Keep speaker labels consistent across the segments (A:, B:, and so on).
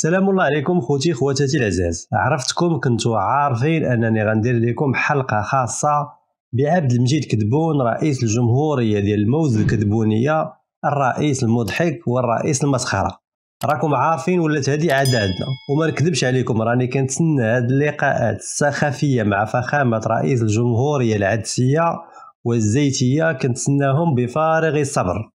A: سلام الله عليكم خوتي خواتاتي العزاز عرفتكم كنتو عارفين انني غندير لكم حلقه خاصه بعبد المجيد كدبون رئيس الجمهوريه ديال الموز الكدبونيه الرئيس المضحك والرئيس المسخره راكم عارفين ولات هذه عاداتنا وما نكذبش عليكم راني كنتسنى هاد اللقاءات السخافيه مع فخامه رئيس الجمهوريه العدسيه والزيتيه كنتسناهم بفارغ الصبر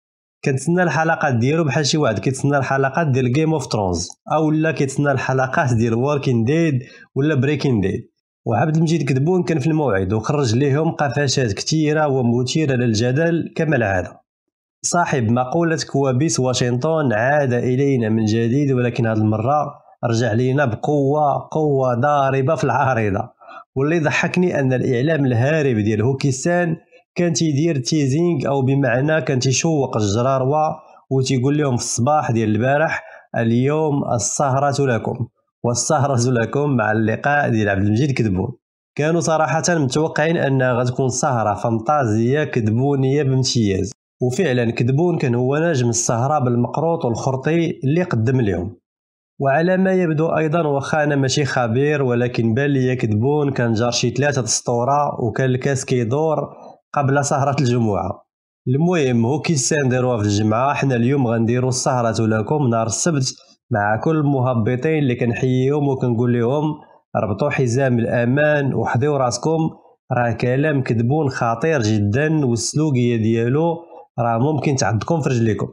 A: كنتسنى الحلقات ديالو بحال شي واحد كيتسنى الحلقات ديال جيم اوف ترونز او لا كيتسنى الحلقات ديال ووركين ديد ولا بريكين ديد وعبد المجيد كدبون كان في الموعد وخرج ليهم قفشات كثيره ومثيره للجدل كما العاده صاحب مقولة كوابيس واشنطن عاد إلينا من جديد ولكن هذه المرة رجع لينا بقوة قوة ضاربة في العارضة واللي ضحكني أن الإعلام الهارب ديال هوكيستان كان تيدير تيزينغ او بمعنى كان تيشوق الجراروه وتيقول لهم في الصباح ديال البارح اليوم السهرة لكم والسهرة لكم مع اللقاء ديال عبد المجيد كذبون كانوا صراحة متوقعين أنها غتكون سهرة فانتازية كذبونية بامتياز وفعلا كذبون كان هو نجم السهرة بالمقروط والخرطي اللي قدم لهم وعلى ما يبدو ايضا واخا انا ماشي خبير ولكن بان ليا كذبون كان جار شي ثلاثه اسطوره وكان الكاس كيدور قبل سهرة الجمعة المهم هو كي نديروها في الجمعة حنا اليوم غنديرو السهرة لكم نهار السبت مع كل المهبطين اللي كنحييهم وكنقول لهم ربطوا حزام الأمان وحذيو راسكم راه كلام كذبون خطير جدا والسلوكية ديالو راه ممكن تعضكم في رجليكم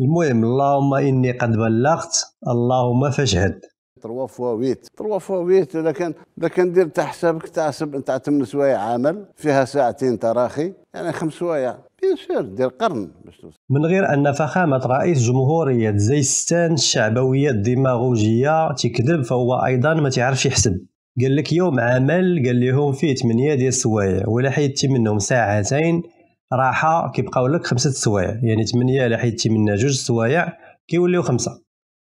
A: المهم اللهم إني قد بلغت اللهم فاشهد
B: 3 فوا 8 3 فوا 8 اذا كان اذا كان دير تاع حسابك تاع تاع 8 سوايع عمل فيها ساعتين تراخي يعني خمس سوايع بيان سور دير قرن باش
A: توصل من غير ان فخامه رئيس جمهوريه زيستان الشعبويه الديماغوجيه تكذب فهو ايضا ما تعرفش يحسب قال لك يوم عمل قال لهم فيه 8 ديال السوايع ولا حيدتي منهم ساعتين راحه كيبقاو لك خمسه سوايع يعني 8 الا حيدتي منها جوج سوايع كيوليو خمسه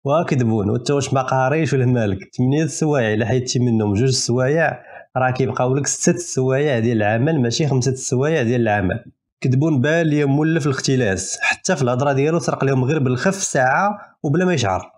A: واكذبون وانت واش ما قاريش ولا مالك ثمانية السوايع الا حيدتي منهم جوج السوايع راه كيبقاو لك ستة السوايع ديال العمل ماشي خمسة السوايع ديال العمل كذبون بان ليا مولف الاختلاس حتى في الهضره ديالو سرق لهم غير بالخف ساعه وبلا ما يشعر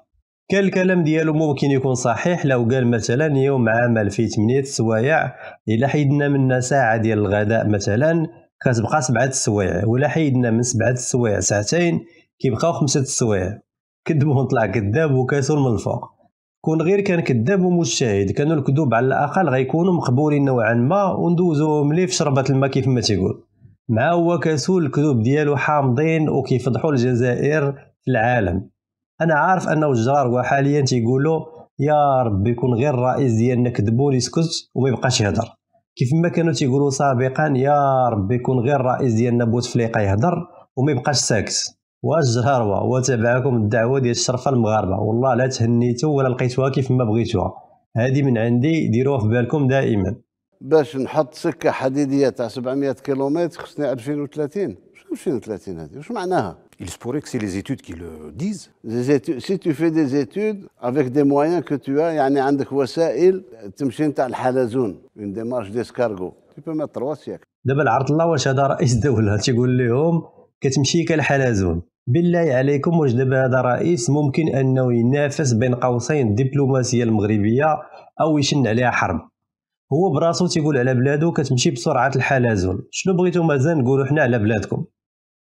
A: كان الكلام ديالو ممكن يكون صحيح لو قال مثلا يوم عمل فيه 8 السوايع الا حيدنا منا ساعه ديال الغداء مثلا كتبقى سبعة السوايع ولا حيدنا من سبعة السوايع ساعتين كيبقاو خمسة السوايع كذبه طلع كذاب وكاسول من الفوق كون غير كان كذاب ومجتهد كانوا الكذوب على الاقل غيكونوا مقبولين نوعا ما وندوزوهم مليف في شربة الماء كيف ما تيقول مع هو كسول الكذوب ديالو حامضين وكيفضحوا الجزائر في العالم انا عارف انه الجرار حاليا تيقولوا يا ربي يكون غير الرئيس ديالنا كذبون يسكت وما يبقاش يهضر كيف ما كانوا تيقولوا سابقا يا ربي يكون غير الرئيس ديالنا بوتفليقه يهضر وما يبقاش ساكت واجل هروى وتابعكم الدعوه ديال الشرفه المغاربه والله لا تهنيتو ولا لقيتوها كيف ما بغيتوها هذه من عندي ديروها في بالكم دائما
B: باش نحط سكه حديديه تاع 700 كيلومتر خصني 2030 شنو 2030 هذه واش معناها Il se pourrait que c'est les études qui le disent. Des études, si tu fais des études avec des moyens que tu as, يعني عندك وسائل تمشي نتاع الحلزون une démarche d'escargot. Tu peux mettre 3 siècles.
A: دابا العرض الله واش هذا رئيس دوله تيقول لهم كتمشي كالحلزون بالله عليكم واش دابا هذا رئيس ممكن انه ينافس بين قوسين الدبلوماسيه المغربيه او يشن عليها حرب هو براسو تيقول على بلادو كتمشي بسرعه الحلزون شنو بغيتو مازال نقولو حنا على بلادكم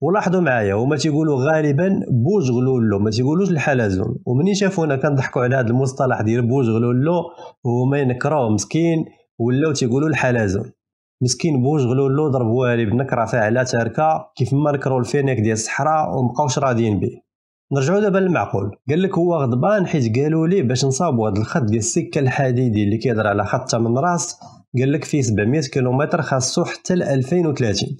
A: ولاحظوا معايا هما تيقولوا غالبا بوج غلولو ما تيقولوش الحلزون ومني شافونا كنضحكوا على هذا المصطلح ديال بوج غلولو هما ينكروه مسكين ولاو تيقولوا الحلزون مسكين بوج غلولو ضربوها لي بالنكره فاعله تاركه كيف ما ركرو الفينيك ديال الصحراء ومبقاوش راضيين بيه نرجعو دابا للمعقول قال لك هو غضبان حيت قالوا ليه باش نصابوا هذا الخط ديال السكه الحديدي اللي كيهضر على خط من راس قال لك فيه 700 كيلومتر خاصو حتى ل 2030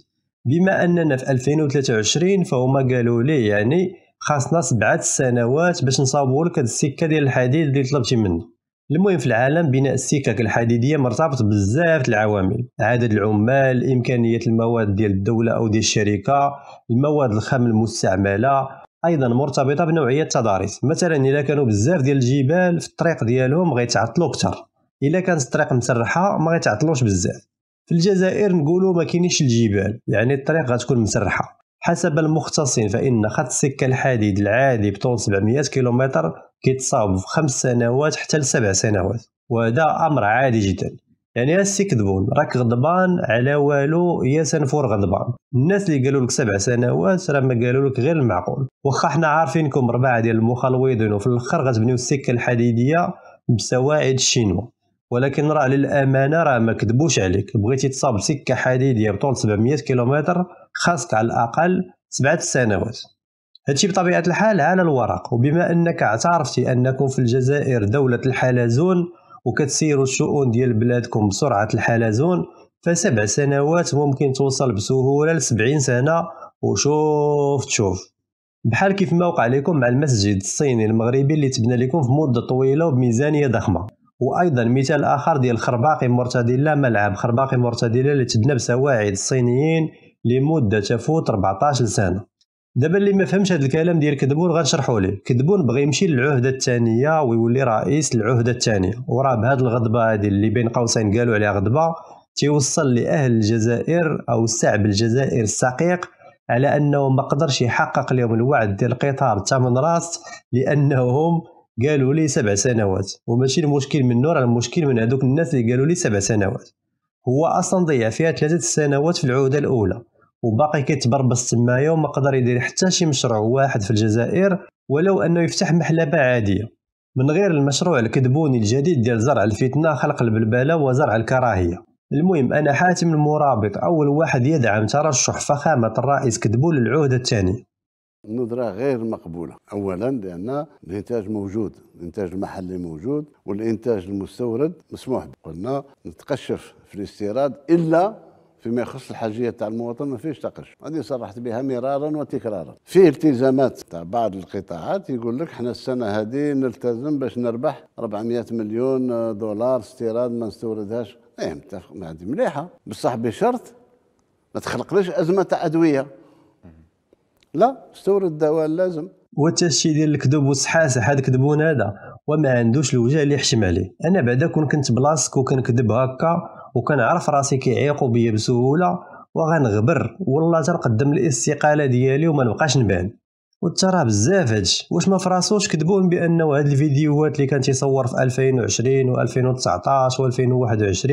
A: بما اننا في 2023 فهما قالوا ليه يعني خاصنا سبعة سنوات باش نصاوبوا لك هاد السكه ديال الحديد اللي طلبتي منه المهم في العالم بناء السكك الحديديه مرتبط بزاف العوامل عدد العمال امكانيه المواد ديال الدوله او ديال الشركه المواد الخام المستعمله ايضا مرتبطه بنوعيه التضاريس مثلا الا كانوا بزاف ديال الجبال في الطريق ديالهم غيتعطلوا اكثر الا كانت الطريق مسرحه ما غيتعطلوش بزاف في الجزائر نقولوا ما كاينينش الجبال يعني الطريق غتكون مسرحه حسب المختصين فإن خط السكة الحديد العادي بطول 700 كيلومتر كيتصاوب في خمس سنوات حتى لسبع سنوات وهذا امر عادي جدا يعني هسي كذبون راك غضبان على والو يا سنفور غضبان الناس اللي قالوا لك سبع سنوات راه ما قالوا لك غير المعقول واخا حنا عارفينكم ربعه ديال المخلوضين وفي الاخر غتبنيو السكه الحديديه بسواعد الشينوا ولكن راه للامانه راه ما كذبوش عليك بغيتي تصاب سكه حديديه بطول 700 كيلومتر خاصك على الاقل سبعه سنوات هادشي بطبيعة الحال على الورق وبما أنك اعترفتي أنكم في الجزائر دولة الحلزون وكتسيروا الشؤون ديال بلادكم بسرعة الحلزون فسبع سنوات ممكن توصل بسهولة لسبعين سنة وشوف تشوف بحال كيف ما وقع لكم مع المسجد الصيني المغربي اللي تبنى لكم في مدة طويلة وبميزانية ضخمة وايضا مثال اخر ديال خرباقي مرتدله ملعب خرباقي مرتدله اللي تبنى بسواعد الصينيين لمده تفوت 14 سنه دابا اللي ما فهمش هذا الكلام ديال كدبون غنشرحوا ليه كدبون بغى يمشي للعهده الثانيه ويولي رئيس العهده الثانيه وراه بهاد الغضبه هذه اللي بين قوسين قالوا عليها غضبه تيوصل لاهل الجزائر او الشعب الجزائري السقيق على انه ما قدرش يحقق لهم الوعد ديال القطار ثمن راس لانهم قالوا لي سبع سنوات وماشي المشكل من راه المشكل من هذوك الناس اللي قالوا لي سبع سنوات هو اصلا ضيع فيها ثلاثه سنوات في العهده الاولى وباقي كيتبربص تمايا وما قدر يدير حتى شي مشروع واحد في الجزائر ولو انه يفتح محلبه عاديه من غير المشروع الكدبوني الجديد ديال زرع الفتنه خلق البلبله وزرع الكراهيه المهم انا حاتم المرابط اول واحد يدعم ترشح فخامه الرئيس كدبون للعهد الثاني
B: النظرة غير مقبولة أولا لأن الإنتاج موجود الإنتاج المحلي موجود والإنتاج المستورد مسموح قلنا نتقشف في الاستيراد إلا فيما يخص الحاجيه تاع المواطن ما فيش تقش هذه صرحت بها مرارا وتكرارا في التزامات تاع بعض القطاعات يقول لك احنا السنه هذه نلتزم باش نربح 400 مليون دولار استيراد ما نستوردهاش ايه متفق ما هذه مليحه بصح بشرط ما تخلقليش ازمه تاع ادويه لا استورد دواء لازم
A: والتشي ديال الكذب والصحاسه حاد كذبون هذا وما عندوش الوجه اللي يحشم عليه انا بعدا كون كنت بلاصتك وكنكذب هكا وكنعرف راسي كيعيقوا بيا بسهوله وغنغبر والله تنقدم الاستقاله ديالي وما نبقاش نبان وترى بزاف هادشي واش ما فراسوش كذبوهم بانه هاد الفيديوهات اللي كان تيصور في 2020 و2019 و2021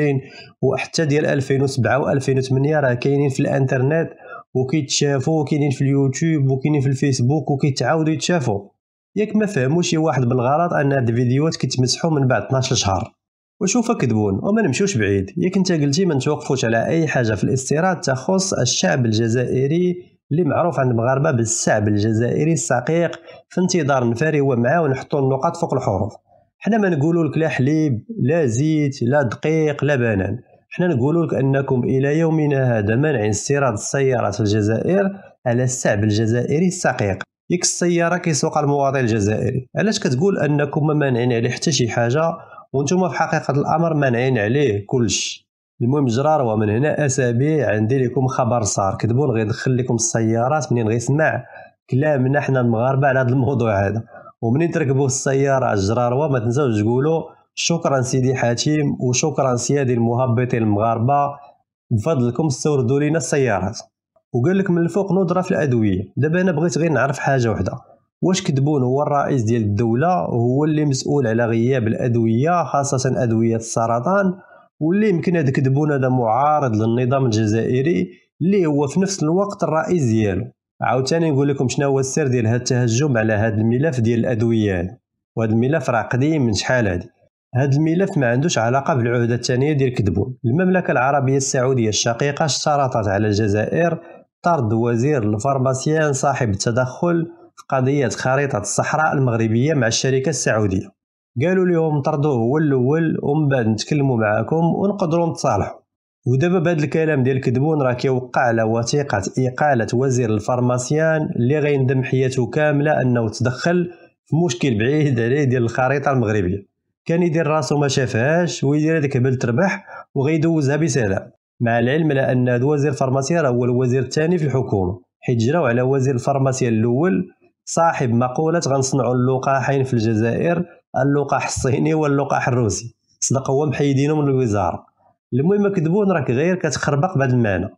A: وحتى ديال 2007 و2008 راه كاينين في الانترنت وكيتشافوا وكاينين في اليوتيوب وكاينين في الفيسبوك وكيتعاودوا يتشافوا ياك ما فهموش شي واحد بالغلط ان هاد الفيديوهات كيتمسحوا من بعد 12 شهر وشوفك كذبون وما نمشوش بعيد ياك انت قلتي ما نتوقفوش على اي حاجه في الاستيراد تخص الشعب الجزائري اللي معروف عند المغاربه بالشعب الجزائري السقيق في انتظار نفاريو معاه ونحطوا النقاط فوق الحروف حنا ما نقولوا لك لا حليب لا زيت لا دقيق لا بنان حنا نقولوا لك انكم الى يومنا هذا مانعين استيراد السيارات في الجزائر على الشعب الجزائري السقيق ديك السياره كيسوقها المواطن الجزائري علاش كتقول انكم ما مانعين عليه حتى شي حاجه وانتم في حقيقه الامر مانعين عليه كلشي المهم جرار ومن هنا اسابيع عندي لكم خبر صار كتبون غير دخل لكم السيارات منين غيسمع كلامنا حنا المغاربه على هذا الموضوع هذا ومنين تركبوا السياره جراروا وما تنساوش تقولوا شكرا سيدي حاتم وشكرا سيادي المهبطين المغاربه بفضلكم استوردوا لينا السيارات وقال لك من الفوق ندره في الادويه دابا انا بغيت غير نعرف حاجه وحده واش كذبون هو الرئيس ديال الدوله هو اللي مسؤول على غياب الادويه خاصه ادويه السرطان واللي يمكن هذا كذبون هذا معارض للنظام الجزائري اللي هو في نفس الوقت الرئيس ديالو عاوتاني نقول لكم شنو هو السر ديال هذا التهجم على هذا الملف ديال الادويه وهذا الملف راه قديم من شحال هذه هذا الملف ما عندوش علاقه بالعهده الثانيه ديال كدبون المملكه العربيه السعوديه الشقيقه اشترطت على الجزائر طرد وزير الفارماسيان صاحب التدخل في قضية خريطة الصحراء المغربية مع الشركة السعودية قالوا لهم طردوه هو الأول ومن بعد نتكلموا معاكم ونقدروا نتصالحوا ودابا بهذا الكلام ديال كدبون راه كيوقع على وثيقة إقالة وزير الفارماسيان اللي غيندم حياته كاملة أنه تدخل في مشكل بعيد عليه ديال الخريطة المغربية كان يدير راسو ما شافهاش ويدير هذيك هبل تربح وغيدوزها بسلام مع العلم على ان وزير الفارماسيا هو الوزير الثاني في الحكومه حيت جراو على وزير الفارماسيا الاول صاحب مقولة غنصنعوا اللقاحين في الجزائر اللقاح الصيني واللقاح الروسي صدق هو محيدينه من الوزارة المهم كذبون راك غير كتخربق بهذا المعنى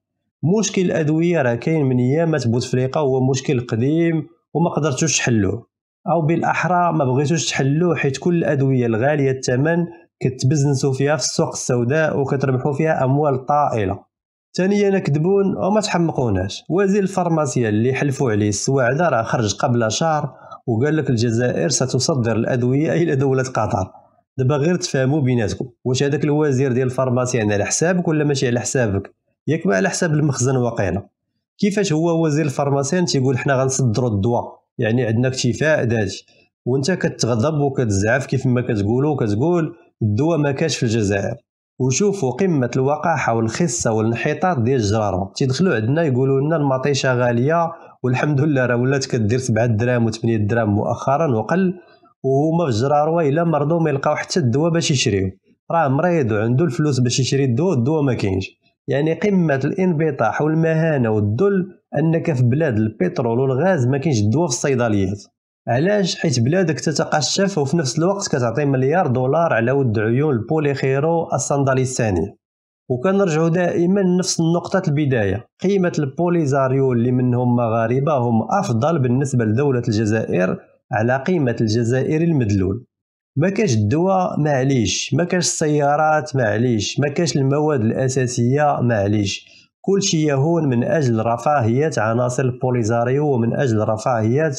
A: مشكل الأدوية راه كاين من أيامات بوتفليقة هو مشكل قديم وما قدرتوش تحلوه أو بالأحرى ما بغيتوش تحلوه حيت كل الأدوية الغالية الثمن كتبزنسو فيها في السوق السوداء وكتربحو فيها أموال طائلة ثانيا كذبون وما تحمقوناش وزير الفارماسيا اللي حلفوا عليه السواعده راه خرج قبل شهر وقال لك الجزائر ستصدر الادويه الى دوله قطر دابا غير تفهموا بيناتكم واش هذاك الوزير ديال الفارماسيا يعني على حسابك ولا ماشي على حسابك ياك ما على حساب المخزن وقينا كيفاش هو وزير الفارماسيان تيقول حنا غنصدروا الدواء يعني عندنا اكتفاء ذاتي وانت كتغضب وكتزعف كيف ما كتقولوا كتقول الدواء ما كاش في الجزائر وشوفوا قمه الوقاحه والخسه والانحطاط ديال الجرارة تيدخلوا عندنا يقولوا لنا المطيشه غاليه والحمد لله راه ولات كدير 7 دراهم و8 دراهم مؤخرا وقل وهما في جراروا الا مرضوا ما يلقاو حتى الدواء باش يشريو راه مريض وعندو الفلوس باش يشري الدواء الدواء ما كاينش يعني قمه الانبطاح والمهانه والذل انك في بلاد البترول والغاز ما كاينش الدواء في الصيدليات علاش حيت بلادك تتقشف وفي نفس الوقت كتعطي مليار دولار على ود عيون البوليخيرو الصنداليستاني وكنرجعوا دائما نفس النقطة البداية قيمة البوليزاريو اللي منهم مغاربة هم أفضل بالنسبة لدولة الجزائر على قيمة الجزائري المدلول ما كاش الدواء معليش ما كاش السيارات معليش ما كاش المواد الأساسية معليش كل شيء يهون من أجل رفاهية عناصر البوليزاريو ومن أجل رفاهية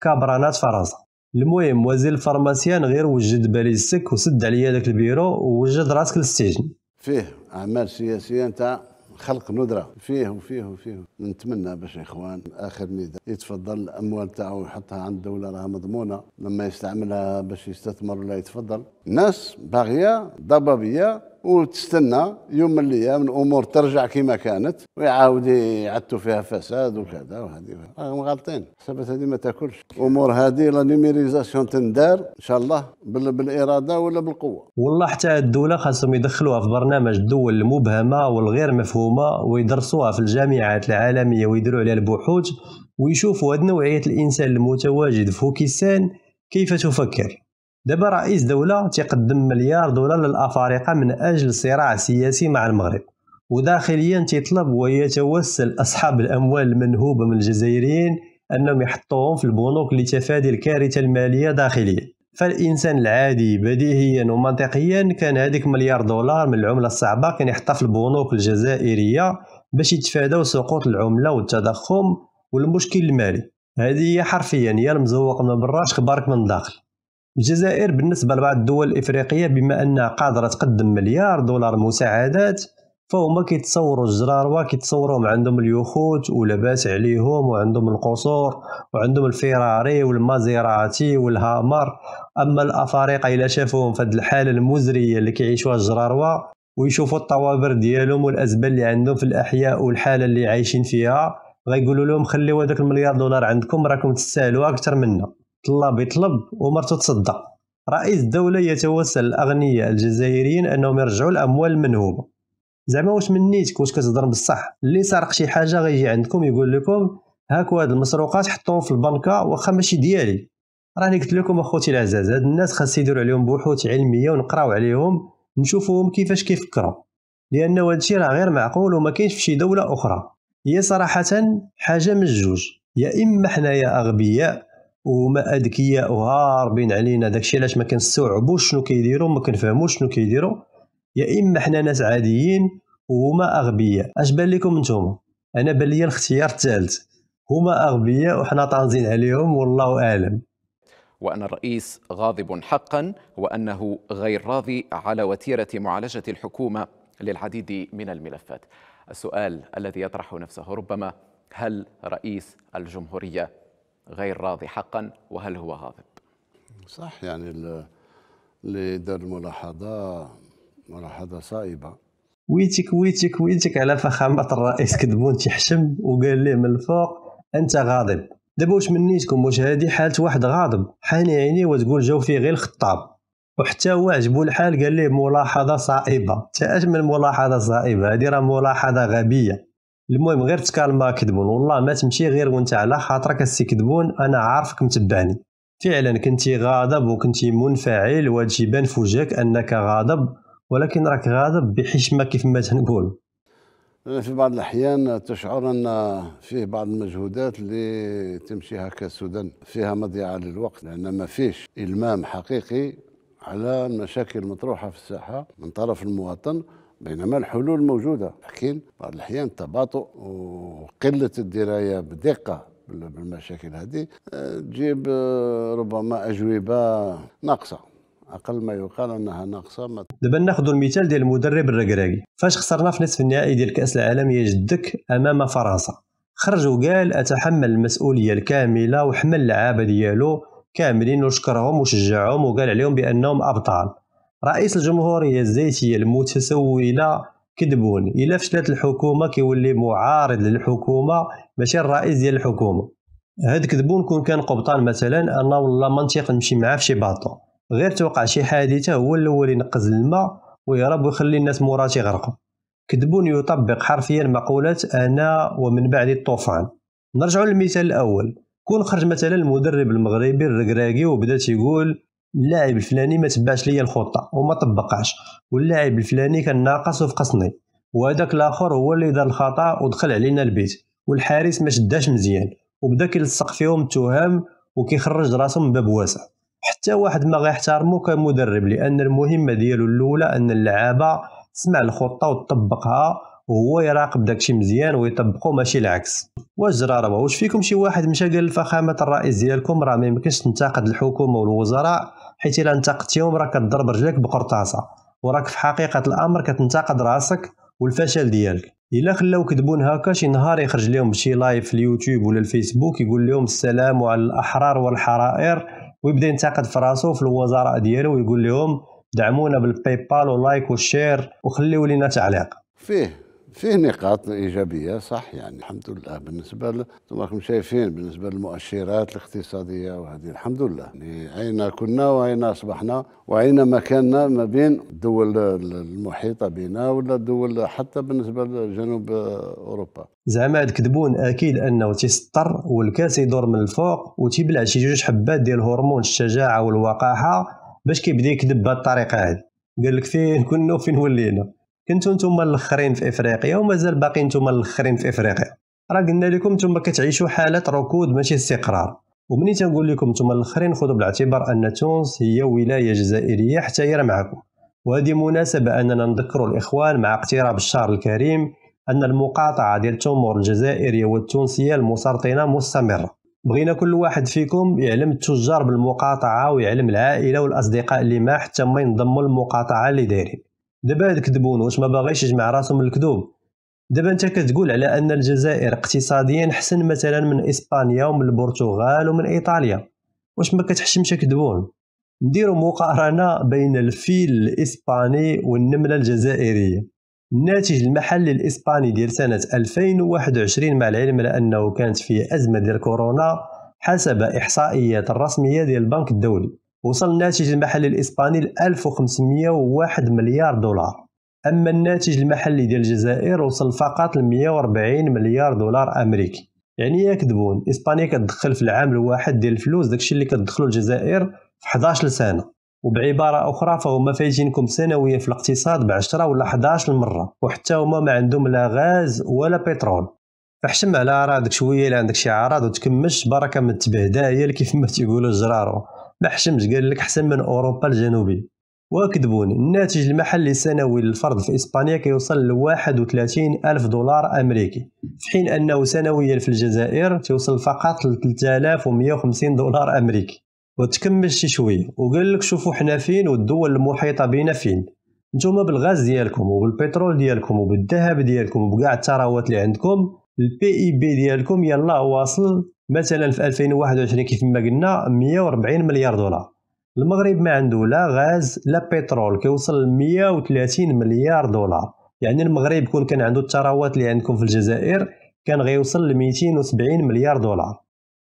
A: كبرانات فرنسا المهم وزير الفارماسيان غير وجد باليسك وسد عليا داك البيرو ووجد راسك للسجن
B: فيه اعمال سياسيه نتاع خلق ندره فيه وفيه وفيه نتمنى باش اخوان اخر نداء يتفضل الاموال تاعو يحطها عند الدوله راها مضمونه لما يستعملها باش يستثمر ولا يتفضل ناس باغيه ضبابيه وتستنى يوم من الايام الامور ترجع كما كانت ويعاود يعتوا فيها فساد وكذا وهذه راهم غالطين حسبت هذه ما تاكلش الامور هذه لا نيميريزاسيون تندار ان شاء الله بالاراده ولا بالقوه
A: والله حتى الدوله خاصهم يدخلوها في برنامج الدول المبهمه والغير مفهومه ويدرسوها في الجامعات العالميه ويديروا عليها البحوث ويشوفوا هذه نوعيه الانسان المتواجد في وكيسان كيف تفكر دابا رئيس دولة تيقدم مليار دولار للأفارقة من أجل صراع سياسي مع المغرب وداخليا تيطلب ويتوسل أصحاب الأموال المنهوبة من الجزائريين أنهم يحطوهم في البنوك لتفادي الكارثة المالية داخليا فالانسان العادي بديهيا ومنطقيا كان هذيك مليار دولار من العمله الصعبه كان يحطها في البنوك الجزائريه باش يتفاداو سقوط العمله والتضخم والمشكل المالي هذه هي حرفيا يا المزوق من برا شخبارك من الداخل الجزائر بالنسبة لبعض الدول الإفريقية بما أنها قادرة تقدم مليار دولار مساعدات فهما كيتصوروا الجراروا كيتصوروهم عندهم اليخوت ولباس عليهم وعندهم القصور وعندهم الفيراري والمازيراتي والهامر اما الافارقه الا شافوهم في الحاله المزريه اللي كيعيشوها الجراروا ويشوفوا الطوابر ديالهم والازبال اللي عندهم في الاحياء والحاله اللي عايشين فيها غيقولوا لهم خليوا هذاك المليار دولار عندكم راكم تستاهلوا اكثر منا طلاب يطلب ومرته تصدى رئيس الدولة يتوسل الأغنياء الجزائريين أنهم يرجعوا الأموال المنهوبة زعما واش منيتك واش كتهضر بصح اللي سرق شي حاجة غيجي عندكم يقول لكم هاكو هاد المسروقات حطوهم في البنكة واخا ماشي ديالي راني قلت لكم اخوتي العزاز هاد الناس خاص يديروا عليهم بحوث علمية ونقراو عليهم نشوفوهم كيفاش كيفكروا لانه هادشي راه غير معقول وما كاينش في شي دولة اخرى هي صراحة حاجة من الجوج يا اما حنايا اغبياء وما اذكياء وهاربين علينا داكشي علاش ما كنستوعبوش شنو كيديروا ما كنفهموش شنو كيديروا يا اما حنا ناس عاديين وهما اغبياء اش بان لكم نتوما انا بان لي الاختيار الثالث هما اغبياء وحنا طانزين عليهم والله اعلم
C: وان الرئيس غاضب حقا وانه غير راضي على وتيره معالجه الحكومه للعديد من الملفات السؤال الذي يطرح نفسه ربما هل رئيس الجمهوريه غير راضي حقا وهل هو غاضب صح يعني
B: اللي دار ملاحظه ملاحظه صائبه
A: ويتك ويتك ويتك على فخامه الرئيس كذبون تحشم وقال ليه من الفوق انت غاضب دابا واش منيتكم واش هادي حاله واحد غاضب حاني عيني وتقول جاو فيه غير الخطاب وحتى هو عجبو الحال قال ليه ملاحظه صائبه تا اش من ملاحظه صائبه هادي راه ملاحظه غبيه المهم غير تكالما كذبون والله ما تمشي غير وانت على خاطرك السي كذبون انا عارفك متبعني فعلا كنتي غاضب وكنتي منفعل وهادشي بان في وجهك انك غاضب ولكن راك غاضب بحشمه كيف ما تنقول
B: أه، في بعض الاحيان تشعر ان فيه بعض المجهودات اللي تمشي هكا سدى فيها مضيعه للوقت لان ما فيش المام حقيقي على المشاكل المطروحه في الساحه من طرف المواطن بينما الحلول موجوده لكن بعض الاحيان التباطؤ وقله الدرايه بدقه بالمشاكل هذه آه، تجيب آه، ربما اجوبه ناقصه اقل ما يقال انها ناقصه ما...
A: دابا ناخذ المثال ديال المدرب الركراكي فاش خسرنا في نصف النهائي ديال كاس العالم يا جدك امام فرنسا خرج وقال اتحمل المسؤوليه الكامله وحمل اللعابه ديالو كاملين وشكرهم وشجعهم وقال عليهم بانهم ابطال رئيس الجمهوريه الزيتيه المتسولة كذبون الا فشلت الحكومه كيولي معارض للحكومه ماشي الرئيس ديال الحكومه هاد كذبون كون كان قبطان مثلا انا والله منطق نمشي معاه فشي باطو غير توقع شي حادثه هو الاول ينقز الماء ويهرب ويخلي الناس مراتي يغرقوا كذبون يطبق حرفيا مقولة أنا ومن بعد الطوفان نرجع للمثال الأول كون خرج مثلا المدرب المغربي الركراكي وبدا تيقول اللاعب الفلاني ما تبعش ليا الخطه وما طبقهاش واللاعب الفلاني كان ناقص وفق سني وهذاك الاخر هو اللي دار الخطا ودخل علينا البيت والحارس ما شداش مزيان وبدا كيلصق فيهم التهام وكيخرج راسو من باب واسع حتى واحد ما غيحترمو كمدرب لان المهمه ديالو الاولى ان اللعابه تسمع الخطه وتطبقها وهو يراقب داكشي مزيان ويطبقو ماشي العكس واش جرى واش فيكم شي واحد مشى قال الفخامه الرئيس ديالكم راه ما يمكنش تنتقد الحكومه والوزراء حيت الا انتقدتيهم راك كضرب رجلك بقرطاسه وراك في حقيقه الامر كتنتقد راسك والفشل ديالك الا خلاو كذبون هكا شي نهار يخرج لهم بشي لايف في اليوتيوب ولا الفيسبوك يقول لهم السلام على الاحرار والحرائر ويبدا ينتقد في راسو في الوزراء ديالو ويقول لهم دعمونا بالبيبال ولايك وشير وخليو لينا تعليق
B: فيه فيه نقاط ايجابيه صح يعني الحمد لله بالنسبه ل... راكم شايفين بالنسبه للمؤشرات الاقتصاديه وهذه الحمد لله يعني اين كنا واين اصبحنا واين مكاننا ما بين الدول المحيطه بنا ولا الدول حتى بالنسبه
A: لجنوب اوروبا زعما تكذبون اكيد انه تيسطر والكاس يدور من الفوق وتيبلع شي جوج حبات ديال هرمون الشجاعه والوقاحه باش كيبدا يكذب بهذه الطريقه هذه قال لك فين كنا وفين ولينا كنتو نتوما الاخرين في افريقيا ومازال باقي نتوما الاخرين في افريقيا راه قلنا لكم نتوما كتعيشوا حاله ركود ماشي استقرار ومني تنقول لكم نتوما الاخرين خذوا بالاعتبار ان تونس هي ولايه جزائريه حتى هي معكم وهذه مناسبة أننا نذكر الإخوان مع اقتراب الشهر الكريم أن المقاطعة ديال التمور الجزائرية والتونسية المسرطنة مستمرة بغينا كل واحد فيكم يعلم التجار بالمقاطعة ويعلم العائلة والأصدقاء اللي ما حتى ما ينضموا للمقاطعه اللي دايرين دابا هاد كذبون واش ما باغيش يجمع راسهم الكذوب دابا انت كتقول على ان الجزائر اقتصاديا حسن مثلا من اسبانيا ومن البرتغال ومن ايطاليا واش ما كتحشمش كذبون نديرو مقارنه بين الفيل الاسباني والنمله الجزائريه الناتج المحلي الاسباني ديال سنه 2021 مع العلم على انه كانت فيه ازمه ديال كورونا حسب احصائيات الرسميه ديال البنك الدولي وصل الناتج المحلي الإسباني ل 1501 مليار دولار أما الناتج المحلي ديال الجزائر وصل فقط ل 140 مليار دولار أمريكي يعني يكذبون إسبانيا كتدخل في العام الواحد ديال الفلوس داكشي اللي كتدخلو الجزائر في 11 سنة وبعبارة أخرى فهما فايتينكم سنويا في الاقتصاد ب 10 ولا 11 مرة وحتى هما ما عندهم لا غاز ولا بترول فحشم على راه داك شويه الا عندك شي عرض وتكمش بركه من التبهدايه اللي كيف ما تيقولوا جرارو ما حشمش قال لك احسن من اوروبا الجنوبي واكذبوني الناتج المحلي السنوي للفرد في اسبانيا كيوصل ل 31 الف دولار امريكي في حين انه سنويا في الجزائر توصل فقط ل 3150 دولار امريكي وتكمل شي شويه وقال لك شوفوا حنا فين والدول المحيطه بينا فين نتوما بالغاز ديالكم وبالبترول ديالكم وبالذهب ديالكم وبكاع الثروات اللي عندكم البي اي بي ديالكم يلا واصل مثلا في 2021 كيف ما قلنا 140 مليار دولار المغرب ما عنده لا غاز لا بترول كيوصل 130 مليار دولار يعني المغرب كون كان عنده الثروات اللي عندكم في الجزائر كان غيوصل ل 270 مليار دولار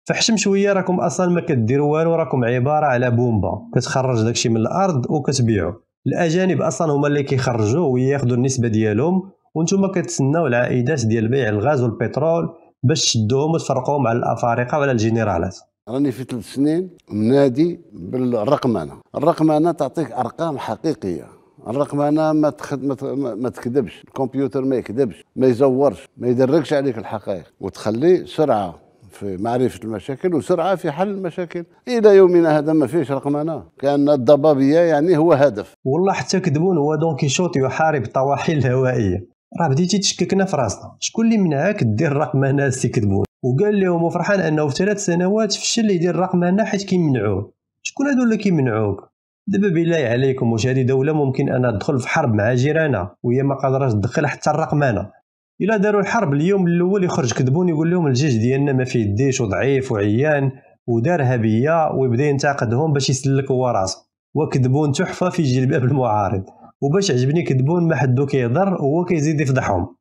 A: فحشم شويه راكم اصلا ما كديروا والو راكم عباره على بومبا كتخرج داكشي من الارض وكتبيعو الاجانب اصلا هما اللي كيخرجوا وياخذوا النسبه ديالهم وانتم كتسناو العائدات ديال بيع الغاز والبترول باش تشدوهم وتفرقوهم على الافارقه ولا الجنرالات
B: راني في ثلاث سنين منادي بالرقمنه الرقمنه تعطيك ارقام حقيقيه الرقمنه ما تخد ما, ما تكذبش الكمبيوتر ما يكذبش ما يزورش ما يدركش عليك الحقائق وتخلي سرعه في معرفة المشاكل وسرعة في حل المشاكل إلى يومنا هذا ما فيش رقمنة كان الضبابية يعني هو
A: هدف والله حتى كذبون هو دونكي يحارب الطواحين الهوائية راه بديتي تشككنا في راسنا شكون اللي منعك دير الرقم سي كتبون وقال لهم وفرحان انه في ثلاث سنوات فشل يدير الرقم حيت كيمنعوه شكون هادو اللي كيمنعوك دابا بالله عليكم واش هذه دوله ممكن انا ندخل في حرب مع جيرانها وهي ما قادراش تدخل حتى الرقمنه الا داروا الحرب اليوم الاول يخرج كذبون يقول لهم الجيش ديالنا ما فيه ديش وضعيف وعيان ودار هبيه ويبدا ينتقدهم باش يسلك هو راسه وكذبون تحفه في جلباب المعارض وباش عجبني كذبون ما حدو كيهضر هو كيزيد يفضحهم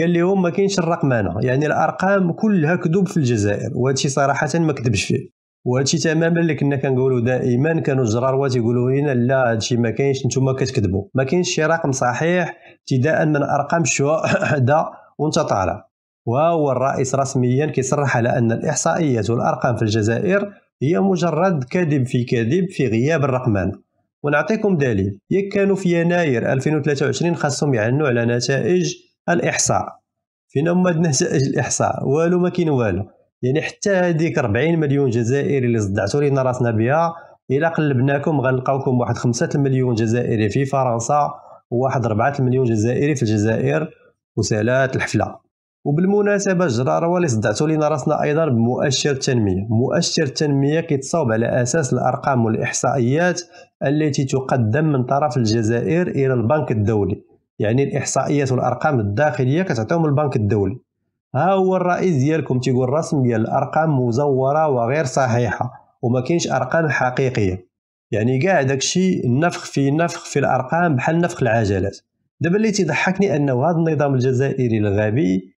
A: قال لهم ما كاينش الرقمانة يعني الارقام كلها كذوب في الجزائر وهادشي صراحه ما كذبش فيه وهادشي تماما اللي كنا كنقولوا دائما كانوا الجراروات يقولوا لنا لا هادشي ما كاينش نتوما كتكذبوا ما كاينش شي رقم صحيح ابتداء من ارقام الشهداء وانت طالع وهو الرئيس رسميا كيصرح على ان الاحصائيات والارقام في الجزائر هي مجرد كذب في كذب في غياب الرقمانه ونعطيكم دليل يك كانوا في يناير 2023 خاصهم يعلنوا على نتائج الإحصاء فين هما نتائج الإحصاء والو ما كاين والو يعني حتى هذيك 40 مليون جزائري اللي صدعتوا لينا راسنا بها الا قلبناكم غنلقاوكم واحد 5 مليون جزائري في فرنسا وواحد 4 مليون جزائري في الجزائر وسالات الحفله وبالمناسبه جرى هو اللي صدعتو لينا راسنا ايضا بمؤشر التنميه مؤشر التنميه كيتصاوب على اساس الارقام والاحصائيات التي تقدم من طرف الجزائر الى البنك الدولي يعني الاحصائيات والارقام الداخليه كتعطيهم البنك الدولي ها هو الرئيس ديالكم تيقول رسميا ديال الارقام مزوره وغير صحيحه وما كاينش ارقام حقيقيه يعني كاع داكشي النفخ في نفخ في الارقام بحال نفخ العجلات دابا اللي تيضحكني انه هذا النظام الجزائري الغبي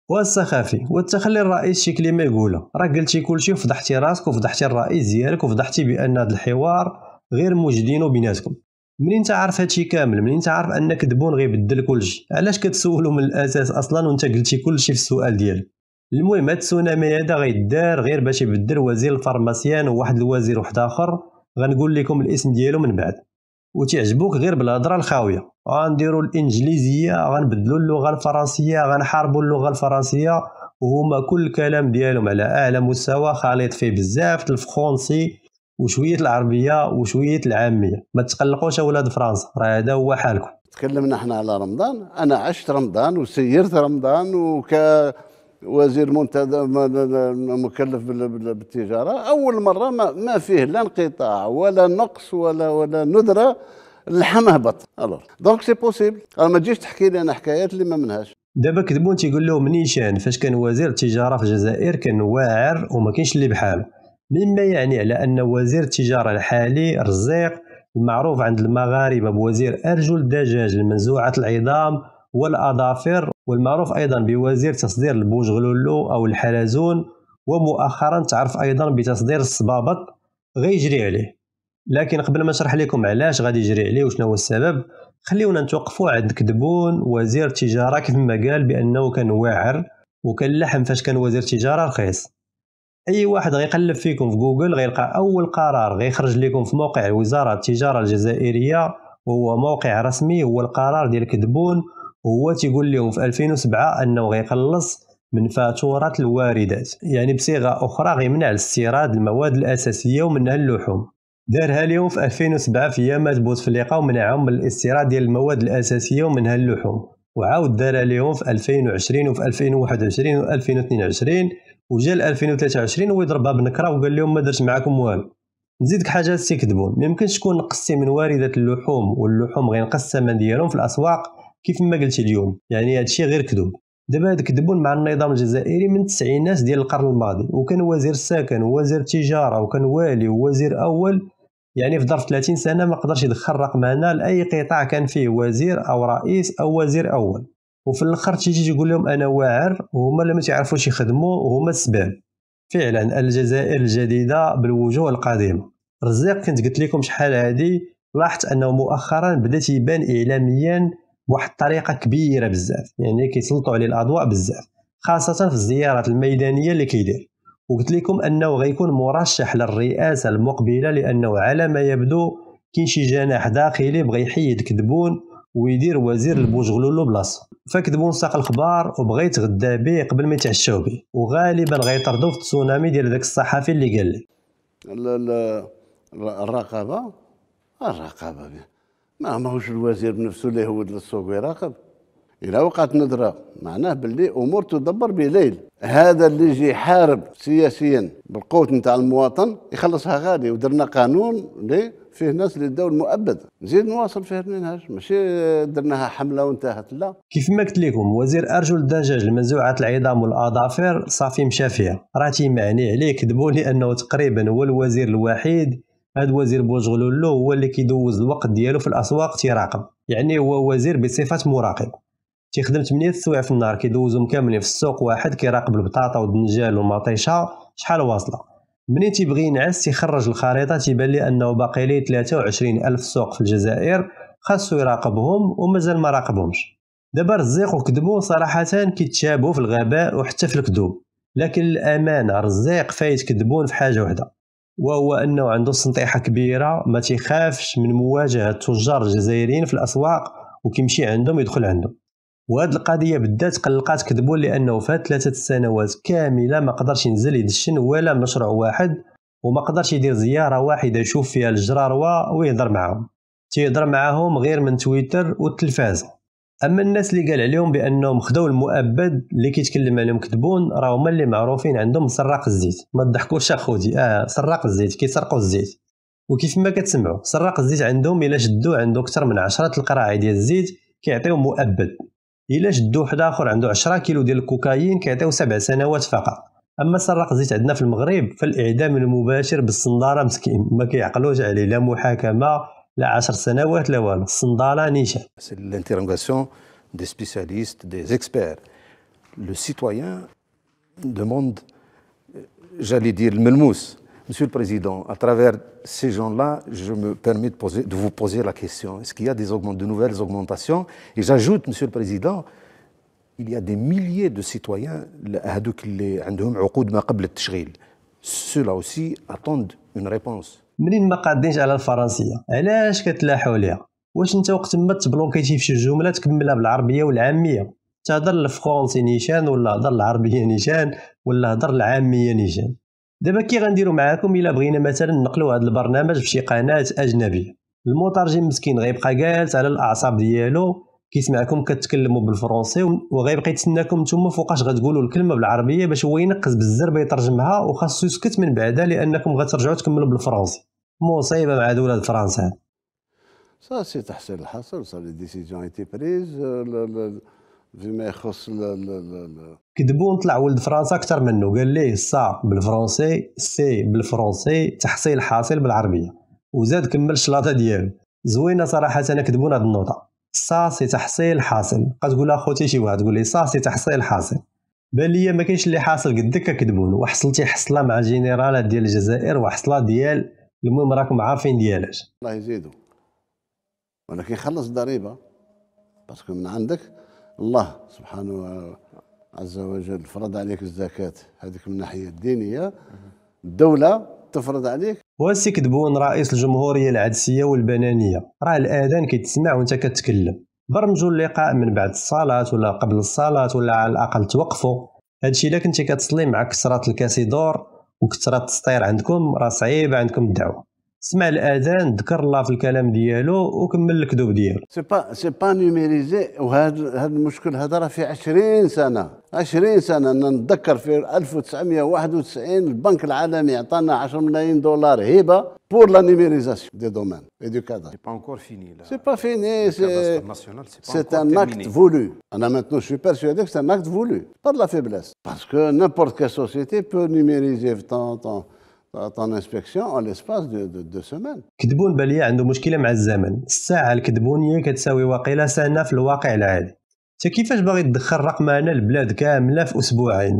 A: والسخافي والتخلي الرئيس شكلي ما يقوله راه قلتي كلشي وفضحتي راسك وفضحتي الرئيس ديالك وفضحتي بان هذا الحوار غير موجدينو بيناتكم منين تعرف هادشي كامل منين تعرف ان دبون غيبدل كلشي علاش كتسولو من الاساس اصلا وانت قلتي كلشي في السؤال ديالك المهم هاد السونامي هذا غيدار غير باش يبدل وزير الفارماسيان وواحد الوزير واحد اخر غنقول لكم الاسم ديالو من بعد وتعجبوك غير بالهضره الخاويه غنديروا الانجليزيه غنبدلوا اللغه الفرنسيه غنحاربوا اللغه الفرنسيه وهما كل الكلام ديالهم على اعلى مستوى خليط فيه بزاف الفرنسي وشويه العربيه وشويه العاميه ما تقلقوش اولاد فرنسا راه هذا هو حالكم
B: تكلمنا احنا على رمضان انا عشت رمضان وسيرت رمضان وك وزير منتدى مكلف بالتجاره اول مره ما فيه لا انقطاع ولا نقص ولا ولا ندره اللحم هبط الوغ دونك سي بوسيبل ما تجيش تحكي لي انا حكايات اللي ما
A: منهاش دابا كذبون تيقول لهم نيشان فاش كان وزير التجاره في الجزائر كان واعر وما كاينش اللي بحاله مما يعني على ان وزير التجاره الحالي رزيق المعروف عند المغاربه بوزير ارجل الدجاج لمنزوعه العظام والأظافر والمعروف أيضا بوزير تصدير البوجغلولو أو الحلزون ومؤخرا تعرف أيضا بتصدير الصبابط غيجري عليه لكن قبل ما نشرح لكم علاش غادي يجري عليه وشنو هو السبب خليونا نتوقفوا عند كدبون وزير التجاره كيف ما قال بانه كان واعر وكان لحم فاش كان وزير التجاره رخيص اي واحد غيقلب فيكم في جوجل غيلقى اول قرار غيخرج لكم في موقع وزاره التجاره الجزائريه وهو موقع رسمي هو القرار ديال كدبون هو تيقول لهم في 2007 انه غيخلص من فاتوره الواردات يعني بصيغه اخرى غيمنع الاستيراد المواد الاساسيه ومنها اللحوم دارها لهم في 2007 في ايامات بوتفليقه ومنعهم من الاستيراد ديال المواد الاساسيه ومنها اللحوم وعاود دارها لهم في 2020 وفي 2021 و 2022 وجا 2023 ويضربها بنكره وقال لهم ما درت معاكم والو نزيدك حاجه تكذبون ما يمكنش تكون نقصتي من واردات اللحوم واللحوم غينقص الثمن ديالهم في الاسواق كيف ما قلت اليوم يعني الشيء غير كذب دابا هاد كذبون مع النظام الجزائري من التسعينات ديال القرن الماضي وكان وزير السكن ووزير التجاره وكان والي ووزير اول يعني في ظرف 30 سنه ما قدرش يدخل رقم هنا لاي قطاع كان فيه وزير او رئيس او وزير اول وفي الاخر تيجي تقول لهم انا واعر وهما اللي ما تيعرفوش يخدموا وهما السباب فعلا الجزائر الجديده بالوجوه القديمه رزاق كنت قلت لكم شحال هذه لاحظت انه مؤخرا بدا تيبان اعلاميا بواحد الطريقه كبيره بزاف يعني كيسلطوا عليه الاضواء بزاف خاصه في الزيارات الميدانيه اللي كيدير وقلت لكم انه غيكون مرشح للرئاسه المقبله لانه على ما يبدو كاين شي جناح داخلي بغى يحيد كذبون ويدير وزير البوجغلولو بلاصه فكذبون ساق الخبار وبغى يتغدى به قبل ما يتعشاو به وغالبا غيطردو في التسونامي ديال ذاك الصحفي اللي قال
B: لك الرقابه الرقابه ما ماهوش الوزير بنفسه اللي يهود للسوق ويراقب إلى وقعت نظرة معناه باللي أمور تدبر بليل هذا اللي يجي يحارب سياسيا بالقوت نتاع المواطن يخلصها غالي ودرنا قانون اللي فيه ناس اللي داو المؤبد نزيد نواصل فيه المنهج ماشي درناها حمله وانتهت لا
A: كيف ما قلت لكم وزير ارجل الدجاج لمنزوعه العظام والاظافر صافي مشافيه راه تيمعني عليه كذبوا لانه تقريبا هو الوزير الوحيد هاد وزير بوزغلولو هو اللي كيدوز الوقت ديالو في الاسواق تيراقب يعني هو وزير بصفه مراقب تيخدم 8 سوايع في النهار كيدوزهم كاملين في السوق واحد كيراقب البطاطا والدنجال والمطيشه شحال واصله ملي تيبغي ينعس تيخرج الخريطه تيبان لي انه باقي ليه 23 الف سوق في الجزائر خاصو يراقبهم ومازال ما راقبهمش دابا رزيق وكذبو صراحه كيتشابهوا في الغباء وحتى في الكذوب لكن الامانه رزيق فايت كذبون في حاجه وحده وهو انه عنده سنطيحه كبيره ما تيخافش من مواجهه التجار الجزائريين في الاسواق وكيمشي عندهم يدخل عندهم وهذه القضيه بدات قلقات كذبون لانه فات ثلاثه سنوات كامله ما قدرش ينزل يدشن ولا مشروع واحد وما قدرش يدير زياره واحده يشوف فيها الجراروه ويهضر معاهم تيهضر معاهم غير من تويتر والتلفازه اما الناس اللي قال عليهم بانهم خداو المؤبد اللي كيتكلم عليهم كذبون راه هما اللي معروفين عندهم سراق الزيت ما تضحكوش اخوتي اه سراق الزيت كيسرقوا الزيت وكيف ما كتسمعوا سراق الزيت عندهم الا شدوا عنده اكثر من 10 القراعي ديال الزيت كيعطيو مؤبد الا شدو حدا اخر عنده 10 كيلو ديال الكوكايين كيعطيو سبع سنوات فقط اما سراق الزيت عندنا في المغرب فالاعدام المباشر بالصنداره مسكين ما كيعقلوش عليه لا محاكمه C'est l'interrogation des spécialistes
D: des experts le citoyen demande euh, j'allais dire le melmousse. Monsieur le Président, à travers ces gens-là, je me permets de, poser, de, vous poser la question. Est-ce qu'il y a des de nouvelles augmentations Et j'ajoute, Monsieur le Président, il y a des milliers de citoyens,
A: ceux-là aussi attendent une réponse. منين ما قادينش على الفرنسيه علاش كتلاحوا ليها واش انت وقت ما تبلونكيتي في شي جمله تكملها بالعربيه والعاميه تهضر الفرونسي نيشان ولا هضر العربيه نيشان ولا هضر العاميه نيشان دابا كي غنديروا معاكم الا بغينا مثلا نقلوا هذا البرنامج في شي قناه اجنبيه المترجم مسكين غيبقى جالس على الاعصاب ديالو كيسمعكم كتكلموا بالفرنسي وغيبقى يتسناكم نتوما فوقاش غتقولوا الكلمه بالعربيه باش هو ينقز بالزربه يترجمها وخاصو يسكت من بعدها لانكم غترجعوا تكملوا بالفرنسي مصيبه مع دوله فرنسا
B: سا سي تحصيل الحصر سا لي ديسيزيون ايتي بريز فيما يخص
A: كذبوا طلع ولد فرنسا اكثر منه قال ليه سا بالفرنسي سي بالفرنسي تحصيل حاصل بالعربيه وزاد كمل الشلاطه ديالو زوينه صراحه انا كذبونا هاد النوطه سا سي تحصيل حاصل كتقول اخوتي شي واحد تقول لي سا سي تحصيل حاصل بان ليا ما كاينش اللي حاصل قدك كذبون وحصلتي حصله مع جنرالات ديال الجزائر وحصله ديال المهم راكم عارفين ديالاش الله يزيدو
B: ولكن يخلص الضريبه باسكو من عندك الله سبحانه عز وجل فرض عليك الزكاه هذيك من الناحيه الدينيه الدوله تفرض عليك
A: واسي كدبون رئيس الجمهوريه العدسيه والبنانيه راه الاذان كيتسمع وانت كتكلم برمجوا اللقاء من بعد الصلاه ولا قبل الصلاه ولا على الاقل توقفوا هادشي الا كنتي كتصلي مع كسرات الكاسيدور وكثره التسطير عندكم راه صعيب عندكم الدعوه سمع الاذان ذكر الله في الكلام ديالو وكمل الكذوب ديالو
B: سي با سي با نيميريزي وهذا المشكل هذا راه في 20 سنه 20 سنه انا نتذكر في 1991 البنك العالمي عطانا 10 ملايين دولار هبه بور لا نيميريزاسيون دي دومين ايدوكادر سي با انكور فيني سي با فيني سي سي ان اكت فولو انا ماتنو سو بيرسيودي سي ان اكت فولو بار لا فيبليس باسكو نيمبورت كي سوسيتي بو نيميريزي في طون طون طون انسبكسيون اون ليسباس دو دو, دو سومان
A: كذبون بالي عنده مشكله مع الزمن الساعه الكذبونيه كتساوي واقيلا سنه في الواقع العادي انت كيفاش باغي تدخل رقمانه لبلاد البلاد كامله في اسبوعين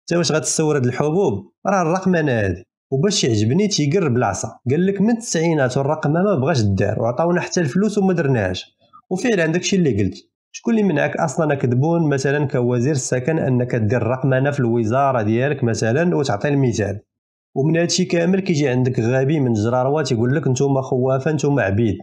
A: انت واش غتستورد الحبوب راه الرقمانه هادي وباش يعجبني تيقرب العصا قال لك من التسعينات والرقمه ما بغاش دار وعطاونا حتى الفلوس وما درناهاش وفعلا داكشي اللي قلت شكون اللي منعك اصلا كذبون مثلا كوزير السكن انك دير الرقمنه في الوزاره ديالك مثلا وتعطي المثال ومن هادشي كامل كيجي عندك غبي من جراروا تيقول لك نتوما خوافه نتوما عبيد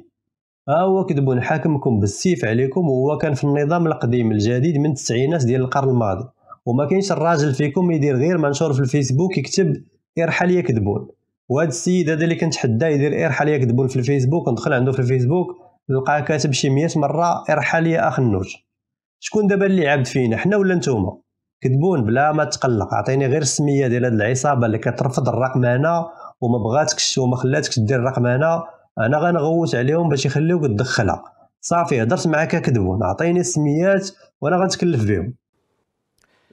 A: ها هو كذبوا حاكمكم بالسيف عليكم وهو كان في النظام القديم الجديد من التسعينات ديال القرن الماضي وما كاينش الراجل فيكم يدير غير منشور في الفيسبوك يكتب ارحل يا كذبون وهاد السيد هذا اللي كنتحداه يدير ارحل يا كذبون في الفيسبوك ندخل عنده في الفيسبوك نلقاه كاتب شي 100 مره ارحل يا اخ النوج شكون دابا اللي عبد فينا حنا ولا نتوما كذبون بلا ما تقلق اعطيني غير السميه ديال هاد العصابه اللي كترفض الرقمنه وما بغاتكش وما خلاتكش دير الرقمنه انا غنغوت عليهم باش يخليوك تدخلها صافي هضرت معاك كذبون اعطيني السميات وانا غنتكلف بهم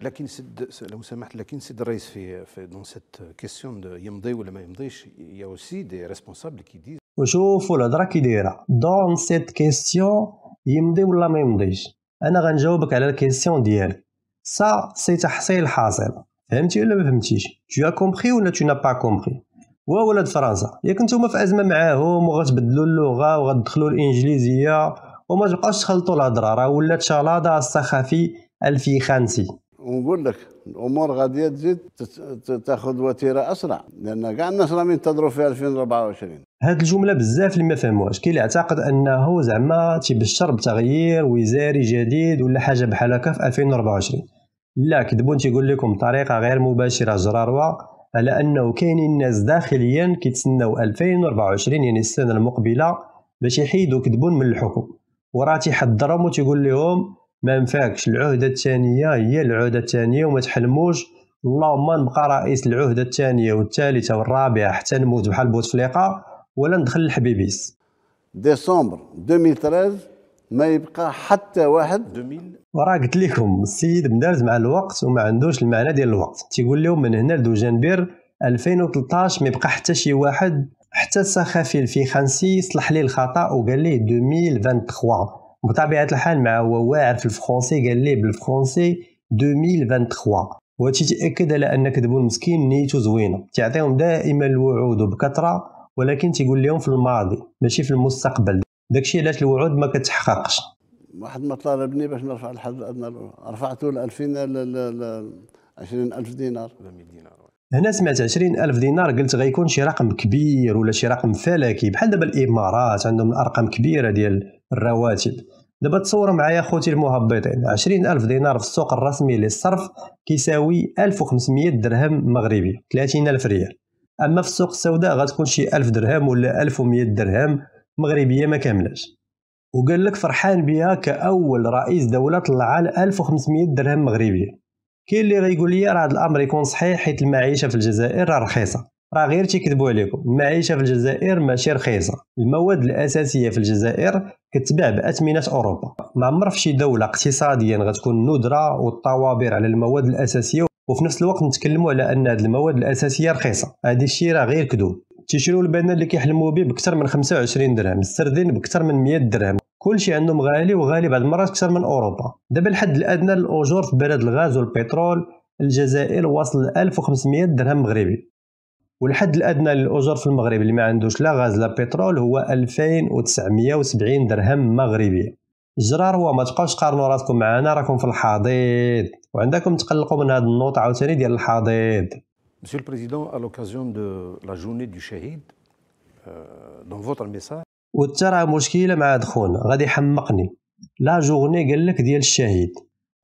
D: لكن سد لو سمحت لكن سد الرئيس في في دون سيت كيسيون يمضي ولا ما يمضيش يا اوسي دي ريسبونسابل كي دي
A: وشوفوا الهضره كي دايره دون سيت كيسيون يمضي ولا ما يمضيش انا غنجاوبك على الكيسيون ديالك سا سي تحصيل حاصل فهمتي ولا ما فهمتيش تو ا كومبري ولا تو نابا با كومبري هو ولاد فرنسا ياك نتوما في ازمه معاهم وغتبدلوا اللغه وغتدخلوا الانجليزيه وما تبقاش تخلطوا الهضره راه ولات شلاضه السخافي الفيخانسي
B: ونقول لك الامور غاديه تزيد تاخذ وتيره اسرع لان كاع الناس راهم ينتظروا في 2024
A: هاد الجمله بزاف اللي ما فهموهاش كاين اللي اعتقد انه زعما تيبشر بتغيير وزاري جديد ولا حاجه بحال هكا في 2024 لا كذبون تيقول لكم بطريقه غير مباشره جراروا على انه كاينين ناس داخليا كيتسناو 2024 يعني السنه المقبله باش يحيدوا كذبون من الحكم وراه تيحضرهم وتيقول لهم ما نفعكش العهده الثانيه هي العهده الثانيه وما تحلموش اللهم نبقى رئيس العهده الثانيه والثالثه والرابعه حتى نموت بحال بوتفليقه ولا ندخل الحبيبيس
B: ديسمبر 2013 ما يبقى حتى واحد 2000
A: وراه قلت لكم السيد مدارز مع الوقت وما عندوش المعنى ديال الوقت تيقول لهم من هنا لدو جانبير 2013 ما يبقى حتى شي واحد حتى سخافي الفيخانسي صلح لي الخطا وقال لي 2023 بطبيعه الحال مع هو واعر في الفرونسي قال لي بالفرونسي 2023 وهادشي تاكد على ان كذبو المسكين نيتو زوينه تعطيهم دائما الوعود وبكثره ولكن تيقول لهم في الماضي ماشي في المستقبل داكشي علاش الوعود ما كتحققش
B: واحد ما طالبني باش نرفع الحد الادنى رفعته ل 2000 ل 20000 دينار 200
A: دينار هنا سمعت ألف دينار قلت غيكون شي رقم كبير ولا شي رقم فلكي بحال دابا الامارات عندهم ارقام كبيره ديال الرواتب دابا تصور معايا خوتي المهبطين ألف دينار في السوق الرسمي للصرف كيساوي 1500 درهم مغربي ألف ريال اما في السوق السوداء غتكون شي 1000 درهم ولا 1100 درهم مغربيه ما كاملاش وقال لك فرحان بها كاول رئيس دوله طلع على 1500 درهم مغربيه كاين اللي غيقول لي راه هذا الامر يكون صحيح حيت المعيشه في الجزائر راه رخيصه راه غير تيكذبوا عليكم المعيشه في الجزائر ماشي رخيصه المواد الاساسيه في الجزائر كتباع باثمنه اوروبا ما عمر في شي دوله اقتصاديا غتكون ندره والطوابير على المواد الاساسيه وفي نفس الوقت نتكلموا على ان هذه المواد الاساسيه رخيصه هذا الشيء راه غير كذوب تيشريو البنان اللي كيحلموا به باكثر من 25 درهم السردين باكثر من 100 درهم كلشي عندهم غالي وغالي بعض المرات اكثر من اوروبا دابا الحد الادنى للاجور في بلد الغاز والبترول الجزائر واصل ل 1500 درهم مغربي والحد الادنى للاجور في المغرب اللي ما عندوش لا غاز لا بترول هو 2970 درهم مغربي الجرار هو ما تبقاوش تقارنوا راسكم معنا راكم في الحضيض وعندكم تقلقوا من هذه النوط عاوتاني ديال الحضيض
D: Monsieur le Président, à l'occasion de la journée du Shahid, euh, dans votre message,
A: وانت راه مشكله مع دخون غادي يحمقني لا جورني قال لك ديال الشهيد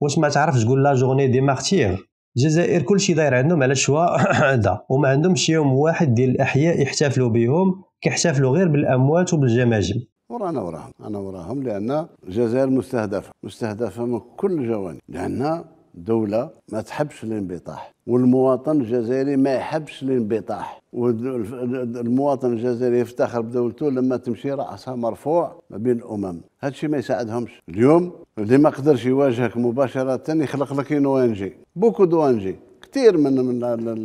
A: واش ما تعرفش تقول لا جورني دي مارتير الجزائر كلشي داير عندهم على الشواء هذا وما عندهمش يوم واحد ديال الاحياء يحتفلوا بهم كيحتفلوا غير بالاموات وبالجماجم
B: ورانا وراهم انا وراهم لان الجزائر مستهدفه مستهدفه من كل الجوانب لان دولة ما تحبش الانبطاح والمواطن الجزائري ما يحبش الانبطاح والمواطن الجزائري يفتخر بدولته لما تمشي رأسها مرفوع ما بين الأمم هذا الشيء ما يساعدهمش اليوم اللي ما قدرش يواجهك مباشرة يخلق لك اون بوكو دوانجي كثير من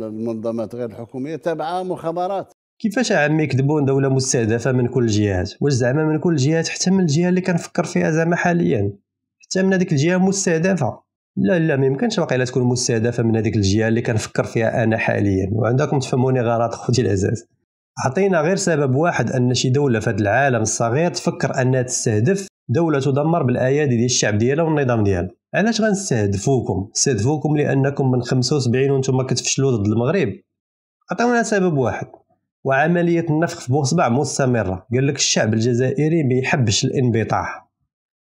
B: المنظمات غير الحكومية
A: تابعة مخابرات كيفاش عم يكذبون دوله مستهدفه من كل الجهات واش زعما من كل الجهات حتى من الجهه اللي كنفكر فيها زعما حاليا حتى من هذيك الجهه مستهدفه لا لا ما يمكنش واقيلا تكون مستهدفه من هذيك الجهه اللي كنفكر فيها انا حاليا وعندكم تفهموني غلط خوتي العزاز عطينا غير سبب واحد ان شي دوله في العالم الصغير تفكر انها تستهدف دوله تدمر بالايادي ديال الشعب ديالها والنظام ديالها علاش غنستهدفوكم استهدفوكم لانكم من 75 وانتم كتفشلوا ضد المغرب عطيونا سبب واحد وعمليه النفخ في بوصبع مستمره قال لك الشعب الجزائري ما يحبش الانبطاح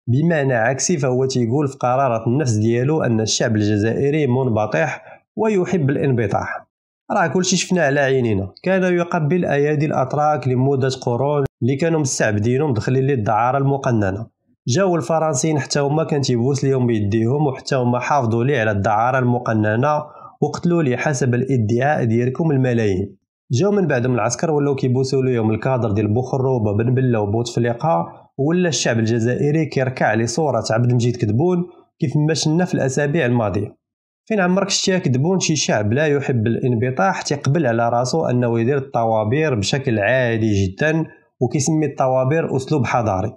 A: بمعنى عكسي فهو تيقول في قرارة النفس ديالو أن الشعب الجزائري منبطح ويحب الانبطاح راه كلشي شفناه على عينينا كان يقبل أيادي الأتراك لمدة قرون اللي كانوا مستعبدينهم دخلين للدعارة المقننة جاو الفرنسيين حتى هما كان تيبوس ليهم بيديهم وحتى هما حافظوا ليه على الدعارة المقننة وقتلوا لي حسب الادعاء ديالكم الملايين جاو من بعدهم العسكر ولاو كيبوسوا له الكادر ديال بوخروبه بن بله وبوتفليقه ولا الشعب الجزائري كيركع لصوره صوره عبد المجيد كدبون كيف ما شلنا في الاسابيع الماضيه فين عمرك شتي كدبون شي شعب لا يحب الانبطاح تيقبل على راسو انه يدير الطوابير بشكل عادي جدا وكيسمي الطوابير اسلوب حضاري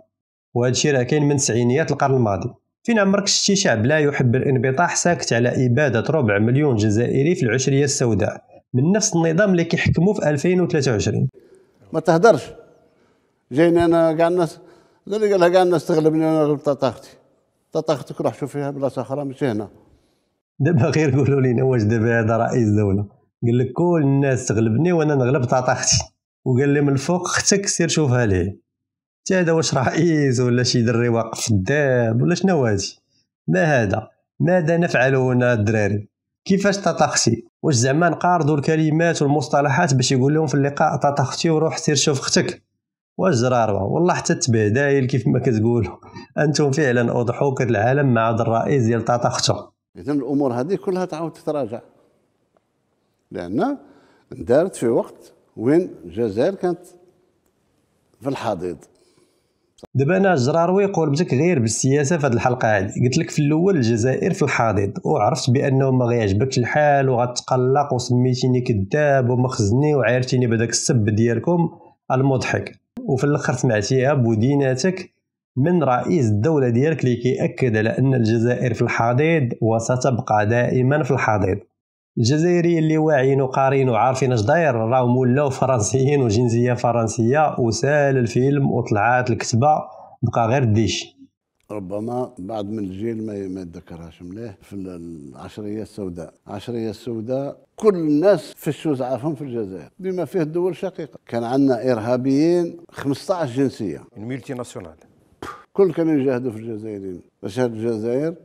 A: وهذا الشيء راه كاين من تسعينيات القرن الماضي فين عمرك شتي شعب لا يحب الانبطاح ساكت على اباده ربع مليون جزائري في العشريه السوداء من نفس النظام اللي كيحكموا في 2023
B: ما تهدرش جاينا انا كاع الناس اللي قالها كاع الناس تغلبني انا غلبت طاقتي طاقتك روح شوف فيها بلاصه اخرى ماشي هنا
A: دابا غير قولوا لي واش دابا هذا رئيس دوله قال لك كل الناس تغلبني وانا نغلب طاقتي وقال لي من الفوق اختك سير شوفها ليه حتى هذا واش رئيس ولا شي دري واقف في الداب ولا شنو هادي ما هذا ماذا نفعل هنا الدراري كيفاش تطخسي واش زعما نقارضوا الكلمات والمصطلحات باش يقول لهم في اللقاء تاتاختي وروح سير شوف اختك واش زرار والله حتى تبهدايل كيف ما كتقولوا انتم فعلا اضحوكه العالم مع هذا الرئيس ديال تاتاختو
B: اذا الامور هذه كلها تعاود تتراجع
A: لان دارت
B: في وقت وين الجزائر كانت في الحضيض
A: دابا انا جراروي قربتك غير بالسياسه في هذه الحلقه هذه قلت لك في الاول الجزائر في الحاضر وعرفت بانه ما غيعجبكش الحال وغتقلق وسميتيني كذاب ومخزني وعايرتيني بداك السب ديالكم المضحك وفي الاخر سمعتيها بوديناتك من رئيس الدوله ديالك اللي كيأكد على ان الجزائر في الحضيض وستبقى دائما في الحضيض الجزائريين اللي واعيين وقارين وعارفين اش داير راهم ولاو فرنسيين وجنسيه فرنسيه وسال الفيلم وطلعات الكتبه بقى غير الديش
B: ربما بعض من الجيل ما يتذكرهاش مليح في العشريه السوداء، العشريه السوداء كل الناس فشوا زعافهم في الجزائر بما فيه الدول الشقيقه كان عندنا ارهابيين 15 جنسيه الميلتي ناسيونال كل كانوا يجاهدوا في الجزائريين باش الجزائر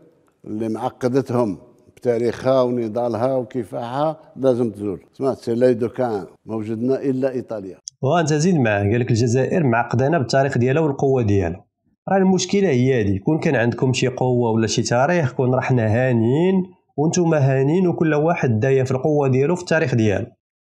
B: اللي معقدتهم تاريخها ونضالها وكفاحها لازم تزور سمعت سيلايدو كان ما وجدنا الا ايطاليا
A: وانت زيد معاه قال لك الجزائر معقدانه بالتاريخ ديالها والقوه ديالها راه المشكله هي هذه كون كان عندكم شي قوه ولا شي تاريخ كون رحنا هانيين وانتم هانيين وكل واحد داير في القوه ديالو في التاريخ ديالو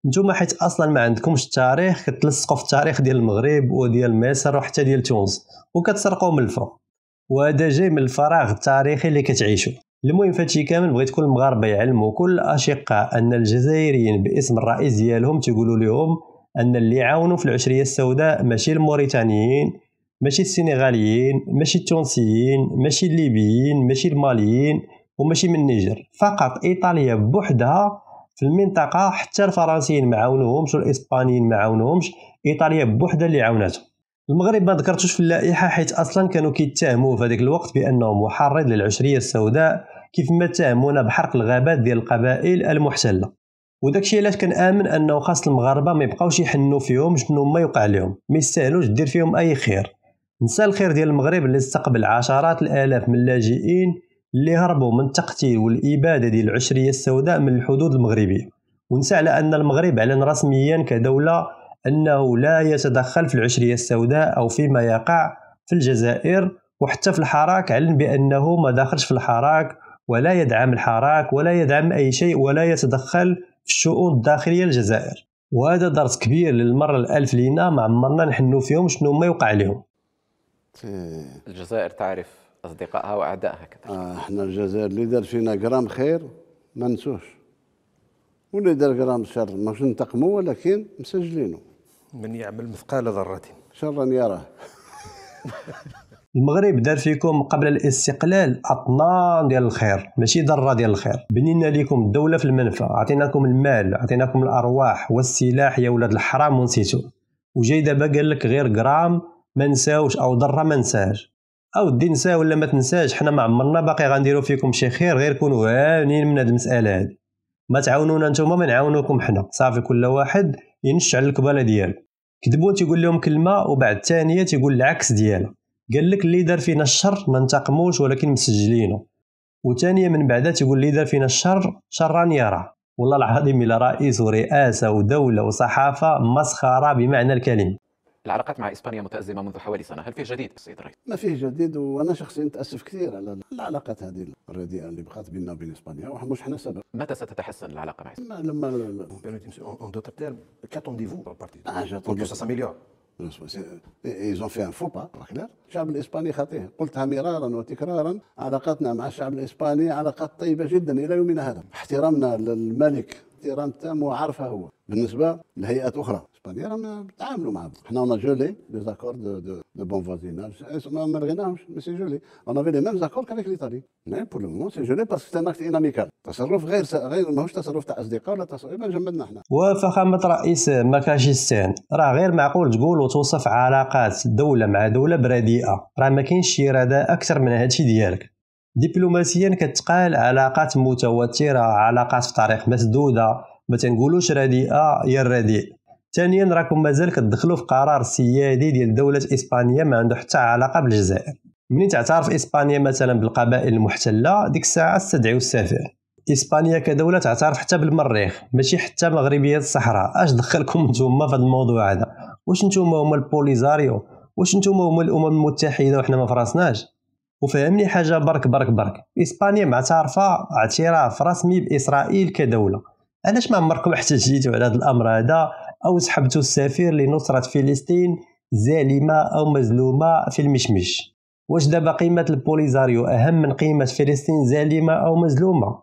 A: نتوما حيت اصلا ما عندكمش التاريخ كتلصقوا في التاريخ ديال المغرب وديال مصر وحتى ديال تونس وكتسرقوا من الفوق وهذا جاي من الفراغ التاريخي اللي كتعيشوا المهم فهادشي كامل بغيت كل المغاربه يعلموا كل الاشقاء ان الجزائريين باسم الرئيس ديالهم تيقولوا لهم ان اللي عاونوا في العشريه السوداء ماشي الموريتانيين ماشي السنغاليين ماشي التونسيين ماشي الليبيين ماشي الماليين وماشي من النيجر فقط ايطاليا بوحدها في المنطقه حتى الفرنسيين ما عاونوهمش والاسبانيين ما عاونوهمش ايطاليا بوحدها اللي عاونتهم المغرب ما ذكرتوش في اللائحه حيت اصلا كانوا كيتهموا في هذاك الوقت بانه محرض للعشريه السوداء كيف ما اتهمونا بحرق الغابات ديال القبائل المحتله وداكشي علاش كنامن انه خاص المغاربه ما يبقاوش يحنوا فيهم شنو ما يوقع لهم ما يستاهلوش دير فيهم اي خير نسى الخير ديال المغرب اللي استقبل عشرات الالاف من اللاجئين اللي هربوا من التقتيل والاباده ديال العشريه السوداء من الحدود المغربيه ونسى على ان المغرب اعلن رسميا كدوله انه لا يتدخل في العشريه السوداء او فيما يقع في الجزائر وحتى في الحراك علم بانه ما داخلش في الحراك ولا يدعم الحراك ولا يدعم أي شيء ولا يتدخل في الشؤون الداخلية للجزائر وهذا درس كبير للمرة الألف لينا ما عمرنا نحنو فيهم شنو ما يوقع لهم
C: الجزائر تعرف أصدقائها وأعدائها كذلك آه احنا الجزائر اللي دار فينا
B: جرام خير ما نسوش واللي دار جرام شر ماش ننتقموا ولكن مسجلينه من يعمل مثقال ذرة شرا يراه
A: المغرب دار فيكم قبل الاستقلال اطنان ديال الخير ماشي ذره ديال الخير بنينا لكم الدوله في المنفى عطيناكم المال عطيناكم الارواح والسلاح يا ولاد الحرام ونسيتو وجاي دابا قال لك غير غرام ما نساوش او ذره ما نساش او دي نساه ولا ما تنساش حنا ما عمرنا باقي غنديروا فيكم شي خير غير كونوا هانين من هاد المساله هادي ما تعاونونا نتوما ما نعاونوكم حنا صافي كل واحد ينشعل الكباله ديالو كذبوا تيقول لهم كلمه وبعد الثانيه تيقول العكس ديالها قال لك اللي دار فينا الشر ما انتقموش ولكن مسجلينه وثانيا من بعدها تيقول اللي دار فينا الشر شرا يرى والله العظيم الى رئيس ورئاسه ودوله وصحافه مسخره بمعنى الكلمه
C: العلاقات مع اسبانيا متازمه منذ حوالي سنه، هل فيه جديد السيد الرئيس؟ ما فيه
B: جديد وانا شخصيا متاسف كثير على
C: العلاقات هذه الرديئه اللي بقات
B: بيننا وبين اسبانيا مش حنا سبب.
C: متى ستتحسن العلاقه مع
B: اسبانيا؟ لما اون دوتر تيرم
D: ديفو بارتي. اه جاتونديفو.
B: ايزون إيه، فيها فو با الشعب الاسباني خطير قلتها مرارا وتكرارا علاقتنا مع الشعب الاسباني علاقات طيبه جدا الى يومنا هذا احترامنا للملك احترام تام وعارفه هو بالنسبه لهيئات اخرى اسبانيا راهم بيتعاملوا معاهم حنا اون جولي دي زاكور دو دو دو بون فوازيناج ما لغيناهمش مي سي جولي اون افي لي ميم زاكور كافيك ليطالي مي بور لو مومون سي جولي باسكو سي ماكت ايناميكال تصرف غير غير ماهوش تصرف تاع اصدقاء ولا تصرف جمدنا حنا
A: وفخامه رئيس مكاجستان راه غير معقول تقول وتوصف علاقات دوله مع دوله برديئه راه ما كاينش شي رداء اكثر من هادشي ديالك دبلوماسيا كتقال علاقات متوتره علاقات في طريق مسدوده ما تنقولوش رديئه يا الرديء ثانيا راكم مازال كتدخلوا في قرار سيادي ديال دوله اسبانيا ما عنده حتى علاقه بالجزائر ملي تعترف اسبانيا مثلا بالقبائل المحتله ديك الساعه استدعيو السفير اسبانيا كدوله تعترف حتى بالمريخ ماشي حتى مغربيه الصحراء اش دخلكم نتوما في هذا الموضوع هذا واش نتوما هما البوليزاريو واش نتوما هما الامم المتحده وحنا ما فراسناش وفهمني حاجه برك برك برك اسبانيا معترفه اعتراف رسمي باسرائيل كدوله علاش ما عمركم احتجيتوا على هذا الامر هذا او سحبتوا السفير لنصره فلسطين زالمه او مزلومه في المشمش واش دابا قيمه البوليزاريو اهم من قيمه فلسطين زالمه او مزلومه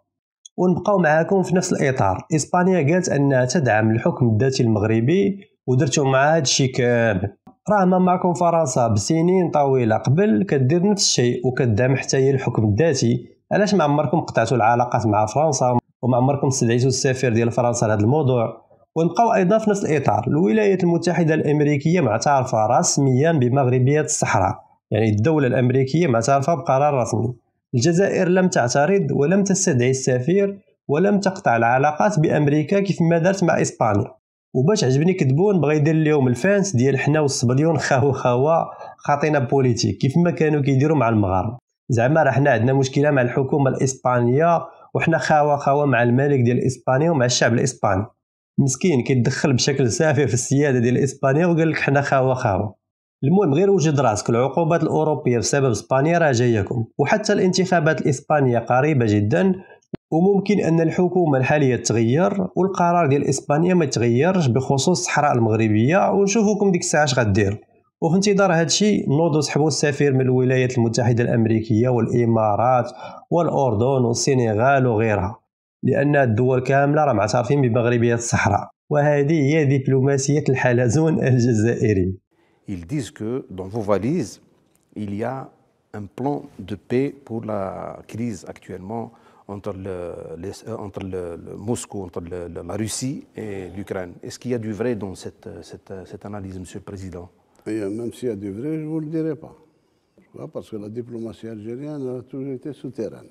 A: ونبقاو معاكم في نفس الاطار اسبانيا قالت انها تدعم الحكم الذاتي المغربي ودرتو مع هادشي كامل راه ما معكم فرنسا بسنين طويله قبل كدير نفس الشيء وكدعم حتى هي الحكم الذاتي علاش ما عمركم قطعتوا العلاقات مع فرنسا وما عمركم استدعيتوا السفير ديال فرنسا لهذا الموضوع ونبقاو ايضا في نفس الاطار الولايات المتحده الامريكيه معترفه رسميا بمغربيه الصحراء يعني الدوله الامريكيه معترفه بقرار رسمي الجزائر لم تعترض ولم تستدعي السفير ولم تقطع العلاقات بامريكا كيف ما دارت مع اسبانيا وباش عجبني كذبون بغا يدير اليوم الفانس ديال حنا والصبليون خاو خاوا خاطينا بوليتيك كيف ما كانوا كيديروا مع المغرب زعما راه حنا عندنا مشكله مع الحكومه الاسبانيه وحنا خاوه خاوه مع الملك ديال اسبانيا ومع الشعب الاسباني مسكين كيتدخل بشكل سافر في السياده ديال اسبانيا وقال لك حنا خاوه خاوه المهم غير وجد راسك العقوبات الاوروبيه بسبب اسبانيا راه جايكم وحتى الانتخابات الاسبانيه قريبه جدا وممكن ان الحكومه الحاليه تغير والقرار ديال اسبانيا ما تغيرش بخصوص الصحراء المغربيه ونشوفوكم ديك الساعه اش غدير وفي انتظار هادشي نوضوا سحبوا السفير من الولايات المتحده الامريكيه والامارات والاردن والسنغال وغيرها لان الدول كامله راه معترفين بمغربيه الصحراء وهذه هي دبلوماسيه الحلزون الجزائري Ils disent que dans vos valises,
D: il y a un plan de paix pour la crise actuellement entre, le, les, entre le, le Moscou, entre le, le, la Russie et l'Ukraine. Est-ce qu'il y a du vrai dans cette, cette, cette analyse, Monsieur le Président
B: et Même s'il y a du vrai, je ne vous le dirai pas. Parce que la diplomatie algérienne a toujours été souterraine.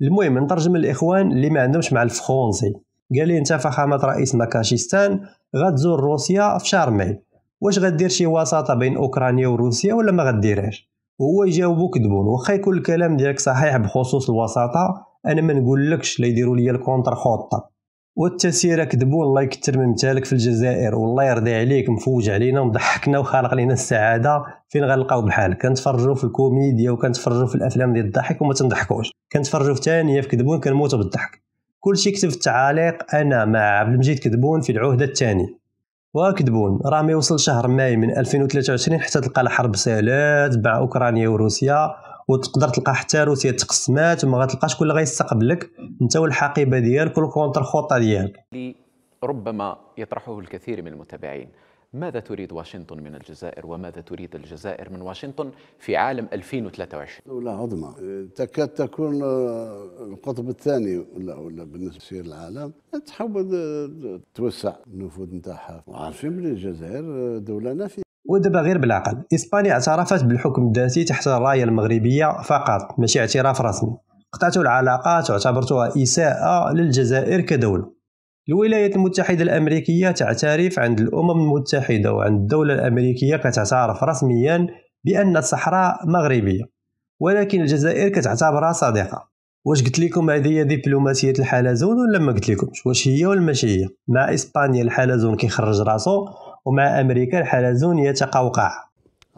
A: المهم نترجم الاخوان اللي ما عندهمش مع الفرونسي قال لي انت فخامه رئيس مكاشستان غتزور روسيا في شهر ماي واش غدير شي وساطه بين اوكرانيا وروسيا ولا ما غديرهاش وهو يجاوبو كذبون واخا يكون الكلام ديالك صحيح بخصوص الوساطه انا ما نقولكش لا يديروا ليا الكونتر خطه والتسيره كذبون الله يكثر من مثالك في الجزائر والله يرضي عليك مفوج علينا ومضحكنا وخلق لنا السعاده فين غنلقاو بحال كنتفرجوا في الكوميديا وكنتفرجوا في الافلام ديال الضحك وما تنضحكوش كنتفرجوا في ثانيه في كذبون كنموتوا بالضحك كلشي كتب التعاليق انا مع عبد المجيد كذبون في العهده الثانيه واكدبون راه ما يوصل شهر ماي من 2023 حتى تلقى الحرب سالات باع اوكرانيا وروسيا وتقدر تلقى حتى روسيا تقسمات وما غتلقاش شكون اللي غيستقبلك انت والحقيبه ديالك والكونتر خوطه ديالك
C: ربما يطرحه الكثير من المتابعين ماذا تريد واشنطن من الجزائر وماذا تريد الجزائر من واشنطن في عالم 2023
B: دولة عظمى تكاد تكون آه، القطب الثاني ولا ولا بالنسبه للعالم تحاول آه، توسع النفوذ نتاعها وعارفين بلي الجزائر آه، دوله نافيه
A: ودابا غير بالعقل اسبانيا اعترفت بالحكم الذاتي تحت الرايه المغربيه فقط ماشي اعتراف رسمي قطعت العلاقات واعتبرتها اساءه للجزائر كدوله الولايات المتحدة الأمريكية تعترف عند الأمم المتحدة وعند الدولة الأمريكية كتعترف رسميا بأن الصحراء مغربية ولكن الجزائر كتعتبرها صديقة واش قلت لكم هذه دبلوماسية الحلزون ولا ما قلت لكمش واش هي ولا ماشي هي مع إسبانيا الحلزون كيخرج راسو ومع أمريكا الحلزون يتقوقع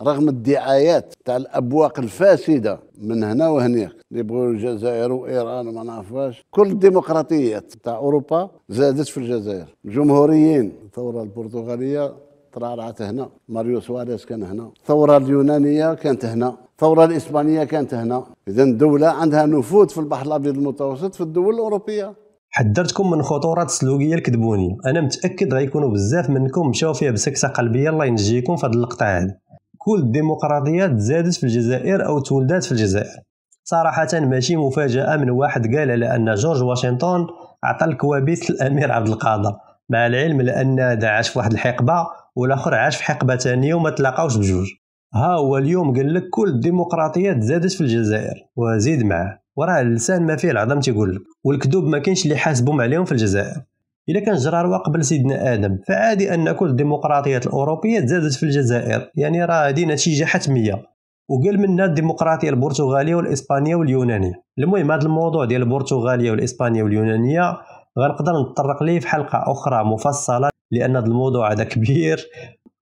B: رغم الدعايات تاع الابواق الفاسده من هنا وهناك اللي يبغوا الجزائر وايران وما نعرفهاش كل الديمقراطيات تاع اوروبا زادت في الجزائر الجمهوريين الثوره البرتغاليه ترعرعت هنا ماريو سواريز كان هنا الثوره اليونانيه كانت هنا الثوره الاسبانيه كانت هنا اذا الدوله عندها نفوذ في البحر الابيض المتوسط في الدول الاوروبيه
A: حذرتكم من خطوره السلوكيه الكذبونيه انا متاكد غيكونوا بزاف منكم مشاو فيها بسكسه قلبيه الله ينجيكم في هذا اللقطه هذه كل الديمقراطيات تزادت في الجزائر أو تولدات في الجزائر صراحة ماشي مفاجأة من واحد قال على أن جورج واشنطن عطى الكوابيس الأمير عبد القادر مع العلم لأن هذا عاش في واحد الحقبة والآخر عاش في حقبة ثانية وما تلاقاوش بجوج ها هو اليوم قال لك كل الديمقراطيات زادت في الجزائر وزيد معه وراه اللسان ما فيه العظم تيقول لك والكذوب ما كاينش اللي حاسبهم عليهم في الجزائر إذا كان جرى قبل سيدنا آدم فعادي أن كل الديمقراطيات الأوروبية تزادت في الجزائر يعني راه هذه نتيجة حتمية وقال منا الديمقراطية البرتغالية والإسبانية واليونانية المهم هذا الموضوع ديال البرتغالية والإسبانية واليونانية غنقدر نتطرق ليه في حلقة أخرى مفصلة لأن هذا الموضوع هذا كبير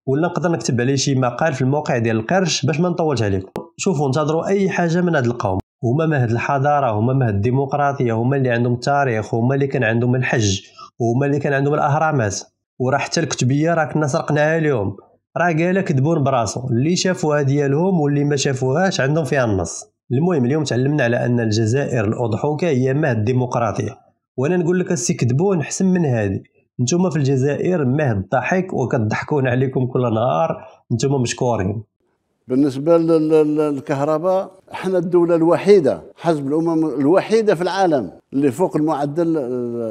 A: ولا نقدر نكتب عليه شي مقال في الموقع ديال القرش باش ما نطولش عليكم شوفوا انتظروا اي حاجه من هذا القوم هما مهد الحضاره هما مهد الديمقراطيه هما اللي عندهم التاريخ هما اللي كان عندهم الحج وهما اللي كان عندهم الاهرامات وراه حتى الكتبيه راه كنا سرقناها اليوم راه قالها كذبون براسو اللي شافوها ديالهم واللي ما شافوهاش عندهم فيها النص المهم اليوم تعلمنا على ان الجزائر الاضحوكه هي مهد الديمقراطيه وانا نقول لك السي كذبون حسن من هذه نتوما في الجزائر مهد الضحك وكضحكون عليكم كل نهار نتوما مشكورين
B: بالنسبه للكهرباء احنا الدوله الوحيده حسب الامم الوحيده في العالم اللي فوق المعدل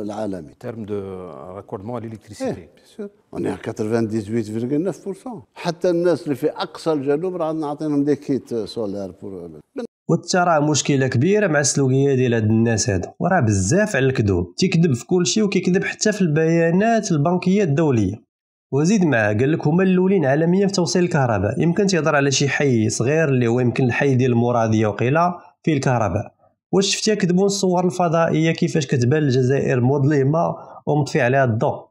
B: العالمي ترم دو راكوردمون الالكتريسيتي اون 98.9% حتى الناس اللي في اقصى الجنوب راه نعطيهم دي كيت سولار بور
A: وتا راه مشكله كبيره مع السلوكيه ديال هاد الناس هادو وراه بزاف على الكذوب تيكذب في كل شيء وكيكذب حتى في البيانات البنكيه الدوليه وزيد معاه قال لك هما الاولين عالميا في توصيل الكهرباء يمكن تيهضر على شي حي صغير اللي هو يمكن الحي ديال المراديه وقيله فيه الكهرباء واش شفتي كتبون الصور الفضائيه كيفاش كتبان الجزائر مظلمه ومطفي عليها الضوء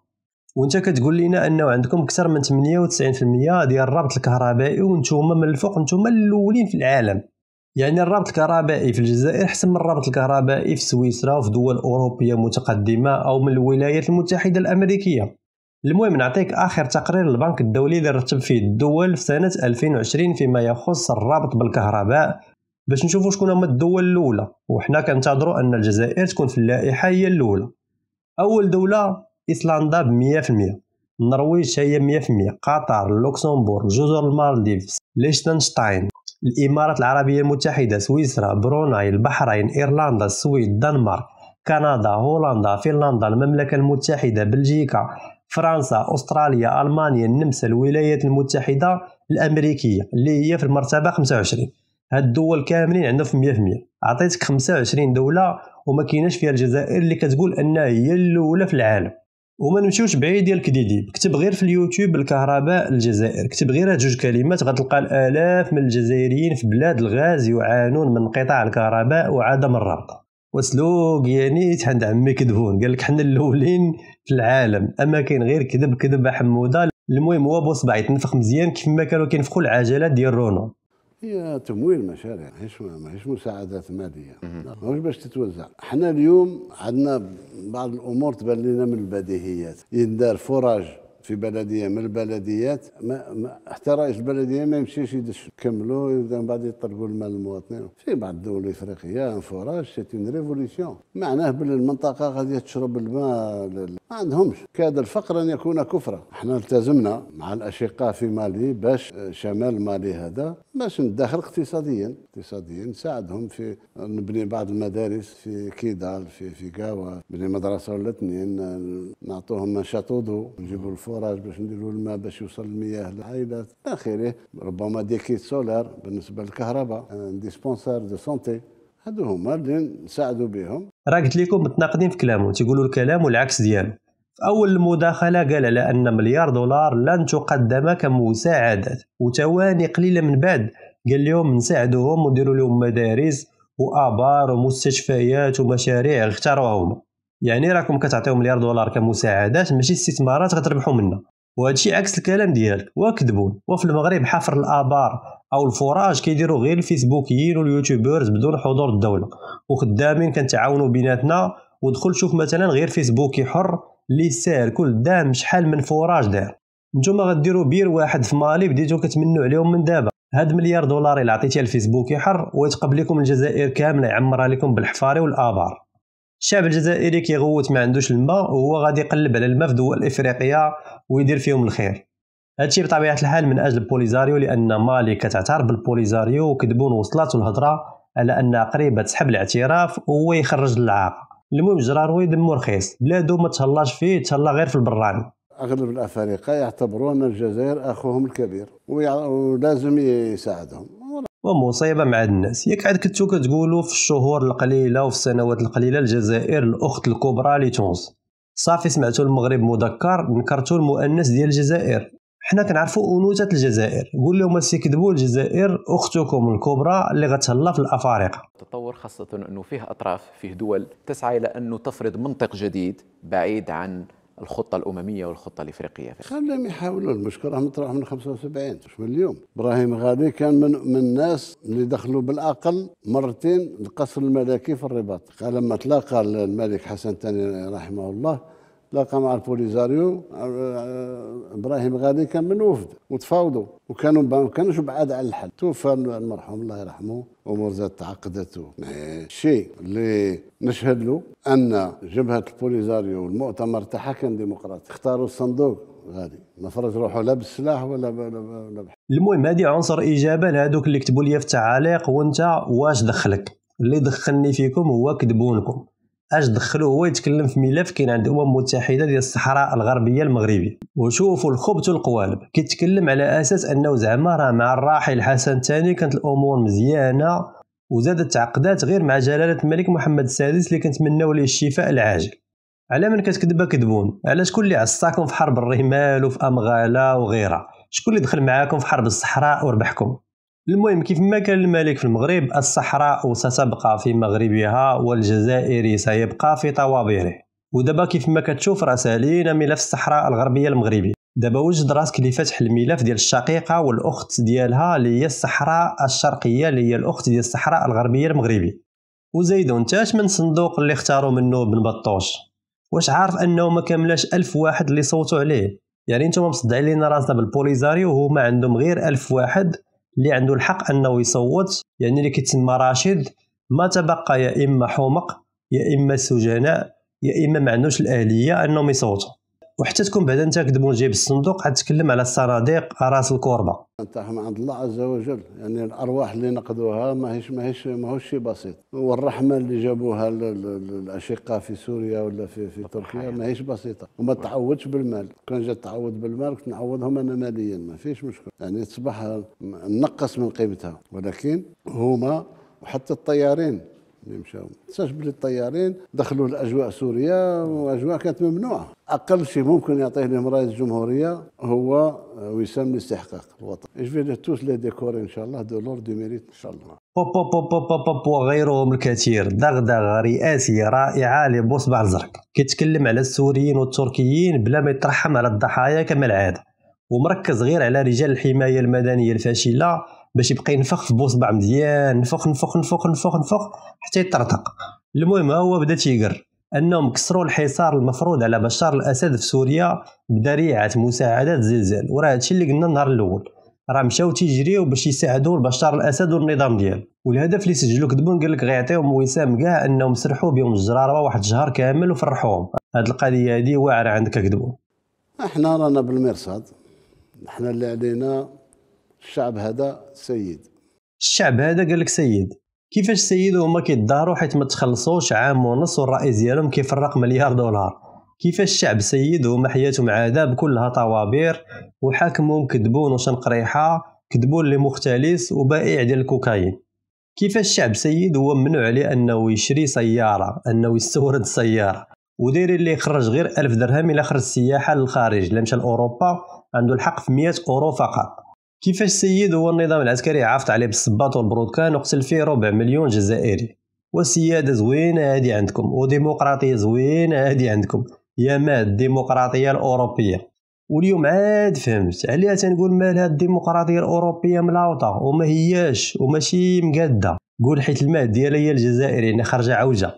A: وانت كتقول لنا انه عندكم اكثر من 98% ديال الربط الكهربائي وانتم من الفوق انتم الاولين في العالم يعني الربط الكهربائي في الجزائر احسن من الربط الكهربائي في سويسرا وفي دول اوروبيه متقدمه او من الولايات المتحده الامريكيه المهم نعطيك اخر تقرير البنك الدولي اللي رتب فيه الدول في سنه 2020 فيما يخص الرابط بالكهرباء باش نشوفوا شكون هما الدول الاولى وحنا كنتظروا ان الجزائر تكون في اللائحه هي الاولى اول دوله ايسلندا ب 100% النرويج هي 100% قطر لوكسمبورغ جزر المالديف ليشتنشتاين الامارات العربيه المتحده سويسرا بروناي البحرين ايرلندا السويد الدنمارك كندا هولندا فنلندا المملكه المتحده بلجيكا فرنسا أستراليا ألمانيا النمسا الولايات المتحدة الأمريكية اللي هي في المرتبة 25 هاد الدول كاملين عندهم في 100% عطيتك 25 دولة وما كايناش فيها الجزائر اللي كتقول أنها هي الأولى في العالم وما نمشيوش بعيد ديال كديديب كتب غير في اليوتيوب الكهرباء الجزائر كتب غير هاد جوج كلمات غتلقى الالاف من الجزائريين في بلاد الغاز يعانون من انقطاع الكهرباء وعدم الرابطه وسلوك يعني عند عمي كذبون قال لك حنا الاولين في العالم اما كاين غير كذب كذب حموده المهم هو بصبع يتنفخ مزيان كيف ما كانوا كينفخوا العجلات ديال رونا
B: هي تمويل مشاريع ماهيش ماهيش مساعدات ماليه ماهوش باش تتوزع حنا اليوم عندنا بعض الامور تبان لنا من البديهيات يندار فراج في بلديه من البلديات ما, ما حتى رئيس البلديه ما يمشيش يدش كملوا يبدا من بعد يطلقوا المال للمواطنين في بعض الدول الافريقيه انفراج سيت اون ريفوليسيون معناه باللي المنطقه غادي تشرب الماء ما عندهمش كاد الفقر ان يكون كفرا احنا التزمنا مع الاشقاء في مالي باش شمال مالي هذا باش ندخل اقتصاديا اقتصاديا نساعدهم في نبني بعض المدارس في كيدال في في كاوا بني مدرسه ولا اثنين نعطوهم دو نجيبوا الفوراج باش نديروا الماء باش يوصل المياه للعائلات اخره ربما دي كيت سولار بالنسبه للكهرباء ديسبونسار دو دي سونتي هادو هما اللي نساعدوا بهم
A: راه قلت لكم متناقضين في كلامه تيقولوا الكلام والعكس ديالو في أول مداخله قال على أن مليار دولار لن تقدم كمساعدات وتواني قليلة من بعد قال لهم نساعدهم ونديروا لهم مدارس وآبار ومستشفيات ومشاريع اختاروها يعني راكم كتعطيو مليار دولار كمساعدات ماشي استثمارات غتربحوا منها وهادشي عكس الكلام ديالك وكذبون وفي المغرب حفر الابار او الفراج كيديروا غير الفيسبوكيين واليوتيوبرز بدون حضور الدوله وخدامين كنتعاونوا بيناتنا ودخل شوف مثلا غير فيسبوكي حر اللي ساهل كل دام شحال من فراج دار نتوما غديروا بير واحد في مالي بديتو كتمنوا عليهم من دابا هاد مليار دولار اللي عطيتيها الفيسبوكي حر ويتقب لكم الجزائر كامله يعمرها لكم بالحفاري والابار الشعب الجزائري كيغوت ما عندوش الماء وهو غادي يقلب على الماء في دول افريقيا ويدير فيهم الخير هادشي بطبيعه الحال من اجل البوليزاريو لان مالي كتعترف بالبوليزاريو وكتبون وصلات الهضره على انها قريبه تسحب الاعتراف وهو يخرج للعاقه المهم جراروي دمو رخيص بلادو ما تهلاش فيه تهلا غير في البراني
B: اغلب الافارقه يعتبرون الجزائر اخوهم الكبير ولازم يساعدهم
A: ومصيبه مع الناس ياك عاد كنتو كتقولوا في الشهور القليله وفي السنوات القليله الجزائر الاخت الكبرى لتونس صافي سمعتوا المغرب مذكر نكرتوا المؤنث ديال الجزائر حنا كنعرفوا انوثه الجزائر قول لهم السي كذبوا الجزائر اختكم الكبرى اللي غتهلا في الافارقه
C: التطور خاصه انه فيه اطراف فيه دول تسعى الى انه تفرض منطق جديد بعيد عن الخطة الأممية والخطة الإفريقية
B: خلهم يحاولوا المشكل راهم طرح من 75 مش من اليوم إبراهيم غادي كان من, من الناس اللي دخلوا بالأقل مرتين القصر الملكي في الرباط لما تلاقى الملك حسن الثاني رحمه الله تلاقى مع البوليزاريو ابراهيم غادي كان من وفد وتفاوضوا وكانوا ما كانوش بعاد على الحل توفى المرحوم الله يرحمه امور زادت تعقدت الشيء اللي نشهد له ان جبهه البوليزاريو والمؤتمر تاعها كان ديمقراطي اختاروا الصندوق غادي ما فرج روحه لا بالسلاح ولا ولا
A: المهم هذه عنصر اجابه لهذوك اللي كتبوا لي في التعاليق وانت واش دخلك اللي دخلني فيكم هو كذبونكم اش دخلوه هو يتكلم في ملف كاين عند الامم المتحده ديال الصحراء الغربيه المغربي وشوفوا الخبث والقوالب كيتكلم على اساس انه زعما راه مع الراحل حسن الثاني كانت الامور مزيانه وزادت تعقدات غير مع جلاله الملك محمد السادس اللي كنتمناو ليه الشفاء العاجل على من كتكذب كذبون على شكون اللي عصاكم في حرب الرمال وفي امغاله وغيرها شكون اللي دخل معاكم في حرب الصحراء وربحكم المهم كيف ما كان الملك في المغرب الصحراء ستبقى في مغربها والجزائري سيبقى في طوابيره ودابا كيف ما كتشوف راه سالينا ملف الصحراء الغربيه المغربي دابا وجد راسك فتح الملف ديال الشقيقه والاخت ديالها اللي هي الصحراء الشرقيه اللي هي الاخت ديال الصحراء الغربيه المغربي وزيدون تاش من صندوق اللي اختاروا منه بن بطوش واش عارف انه ما كملاش ألف واحد اللي صوتوا عليه يعني نتوما مصدعين لينا راسنا بالبوليزاريو وهما عندهم غير ألف واحد اللي عنده الحق انه يصوت يعني اللي كيتسمى راشد ما تبقى يا اما حمق يا اما سجناء يا اما ما عندوش الاهليه انهم يصوتوا وحتى تكون بعدا انت كذب جيب الصندوق تكلم على الصناديق راس الكوربه
B: نتاعهم عند الله عز وجل يعني الارواح اللي نقدوها ماهيش ماهيش ماهوش شي بسيط والرحمه اللي جابوها الاشقاء في سوريا ولا في في تركيا ماهيش بسيطه وما تعوضش بالمال كان جات تعوض بالمال كنت نعوضهم انا ماليا ما فيش مشكل يعني تصبح نقص من قيمتها ولكن هما وحتى الطيارين اللي مشاو تنساش بلي الطيارين دخلوا لاجواء سوريا واجواء كانت ممنوعه اقل شيء ممكن يعطيه لهم رئيس الجمهوريه هو وسام الاستحقاق الوطني في توس لي ديكور ان شاء الله دو لور دو ميريت ان شاء الله
A: بو بو بو بو بو وغيرهم الكثير دغدغه رئاسيه رائعه لبوصبع الزرق كيتكلم على السوريين والتركيين بلا ما يترحم على الضحايا كما العاده ومركز غير على رجال الحمايه المدنيه الفاشله باش يبقى ينفخ في بوصبع مزيان نفخ نفخ نفخ نفخ نفخ حتى يطرطق المهم هو بدا تيقر انهم كسروا الحصار المفروض على بشار الاسد في سوريا بذريعه مساعدات زلزال وراه هادشي اللي قلنا النهار الاول راه مشاو تيجريو باش يساعدوا بشار الاسد والنظام ديالو والهدف اللي سجلوا كذبون قال لك غيعطيهم وسام كاع انهم سرحوا بهم الجراره واحد الشهر كامل وفرحوهم هاد القضيه هادي واعره عندك كذبون
B: احنا رانا بالمرصاد احنا اللي علينا الشعب هذا سيد
A: الشعب هذا قال لك سيد كيفاش سيد وهما كيدارو حيت ما تخلصوش عام ونص والرئيس ديالهم كيفرق مليار دولار كيفاش الشعب سيد وهما حياتهم عذاب كلها طوابير وحاكمهم كذبون وشن قريحه كذبون اللي مختلس وبائع ديال الكوكايين كيفاش الشعب سيد هو ممنوع عليه انه يشري سياره انه يستورد سياره ودير اللي يخرج غير ألف درهم الى خرج السياحه للخارج الا مشى لاوروبا عنده الحق في 100 اورو فقط كيفاش السيد هو النظام العسكري عافت عليه بالصباط والبروكان وقتل فيه ربع مليون جزائري والسياده زوينه هادي عندكم وديمقراطيه زوينه هادي عندكم يا مال الديمقراطيه الاوروبيه واليوم عاد فهمت عليها تنقول مالها الديمقراطيه الاوروبيه ملاوطه وما هياش وماشي مقاده قول حيت المهد ديالها هي الجزائري خرجه عوجه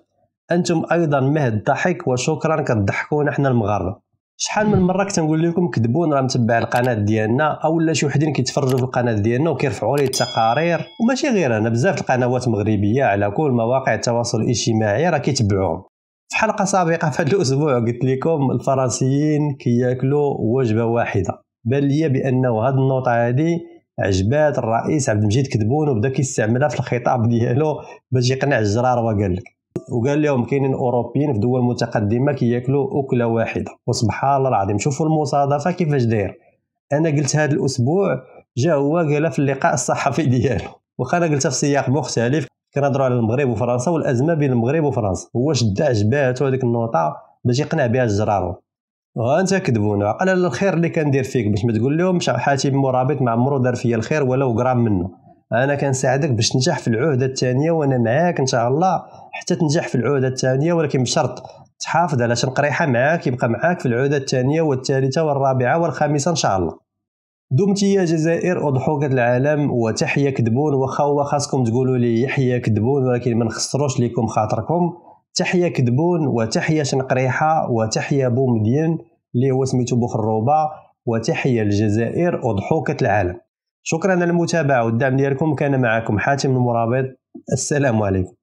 A: انتم ايضا مهد ضحك وشكرا كتضحكونا حنا المغاربه شحال من مره كنت نقول لكم كذبون راه متبع القناه ديالنا اولا شي وحدين كيتفرجوا في القناه ديالنا وكيرفعوا لي التقارير وماشي غير انا بزاف القنوات المغربيه على كل مواقع التواصل الاجتماعي راه كيتبعوهم في حلقه سابقه في هذا الاسبوع قلت لكم الفرنسيين كياكلوا وجبه واحده بان لي بانه هذه النوطه هذه عجبات الرئيس عبد المجيد كدبون وبدا كيستعملها في الخطاب ديالو باش يقنع الجرار وقال لك وقال لهم كاينين اوروبيين في دول متقدمه كياكلوا اكله واحده وسبحان الله العظيم شوفوا المصادفه كيفاش داير انا قلت هذا الاسبوع جا هو قال في اللقاء الصحفي ديالو واخا انا قلتها في سياق مختلف كنهضروا على المغرب وفرنسا والازمه بين المغرب وفرنسا هو شد عجباته هذيك النوطه باش يقنع بها جرارو وانت كذبونا قال نعم. الخير اللي كندير فيك باش ما تقول لهم حاتم مرابط ما عمرو دار فيا الخير ولو غرام منه انا كنساعدك باش تنجح في العهده الثانيه وانا معاك ان شاء الله حتى تنجح في العهده الثانيه ولكن بشرط تحافظ على شن قريحه معاك يبقى معاك في العهده الثانيه والثالثه والرابعه والخامسه ان شاء الله دمت يا جزائر أضحوكة العالم وتحيا كدبون وخا هو خاصكم تقولوا لي يحيا كدبون ولكن ما نخسروش ليكم خاطركم تحيا كدبون وتحيا شنقريحة وتحيا بومدين اللي هو سميتو بوخروبة وتحيا الجزائر أضحوكة العالم شكرا على المتابعه والدعم ديالكم كان معكم حاتم المرابط السلام عليكم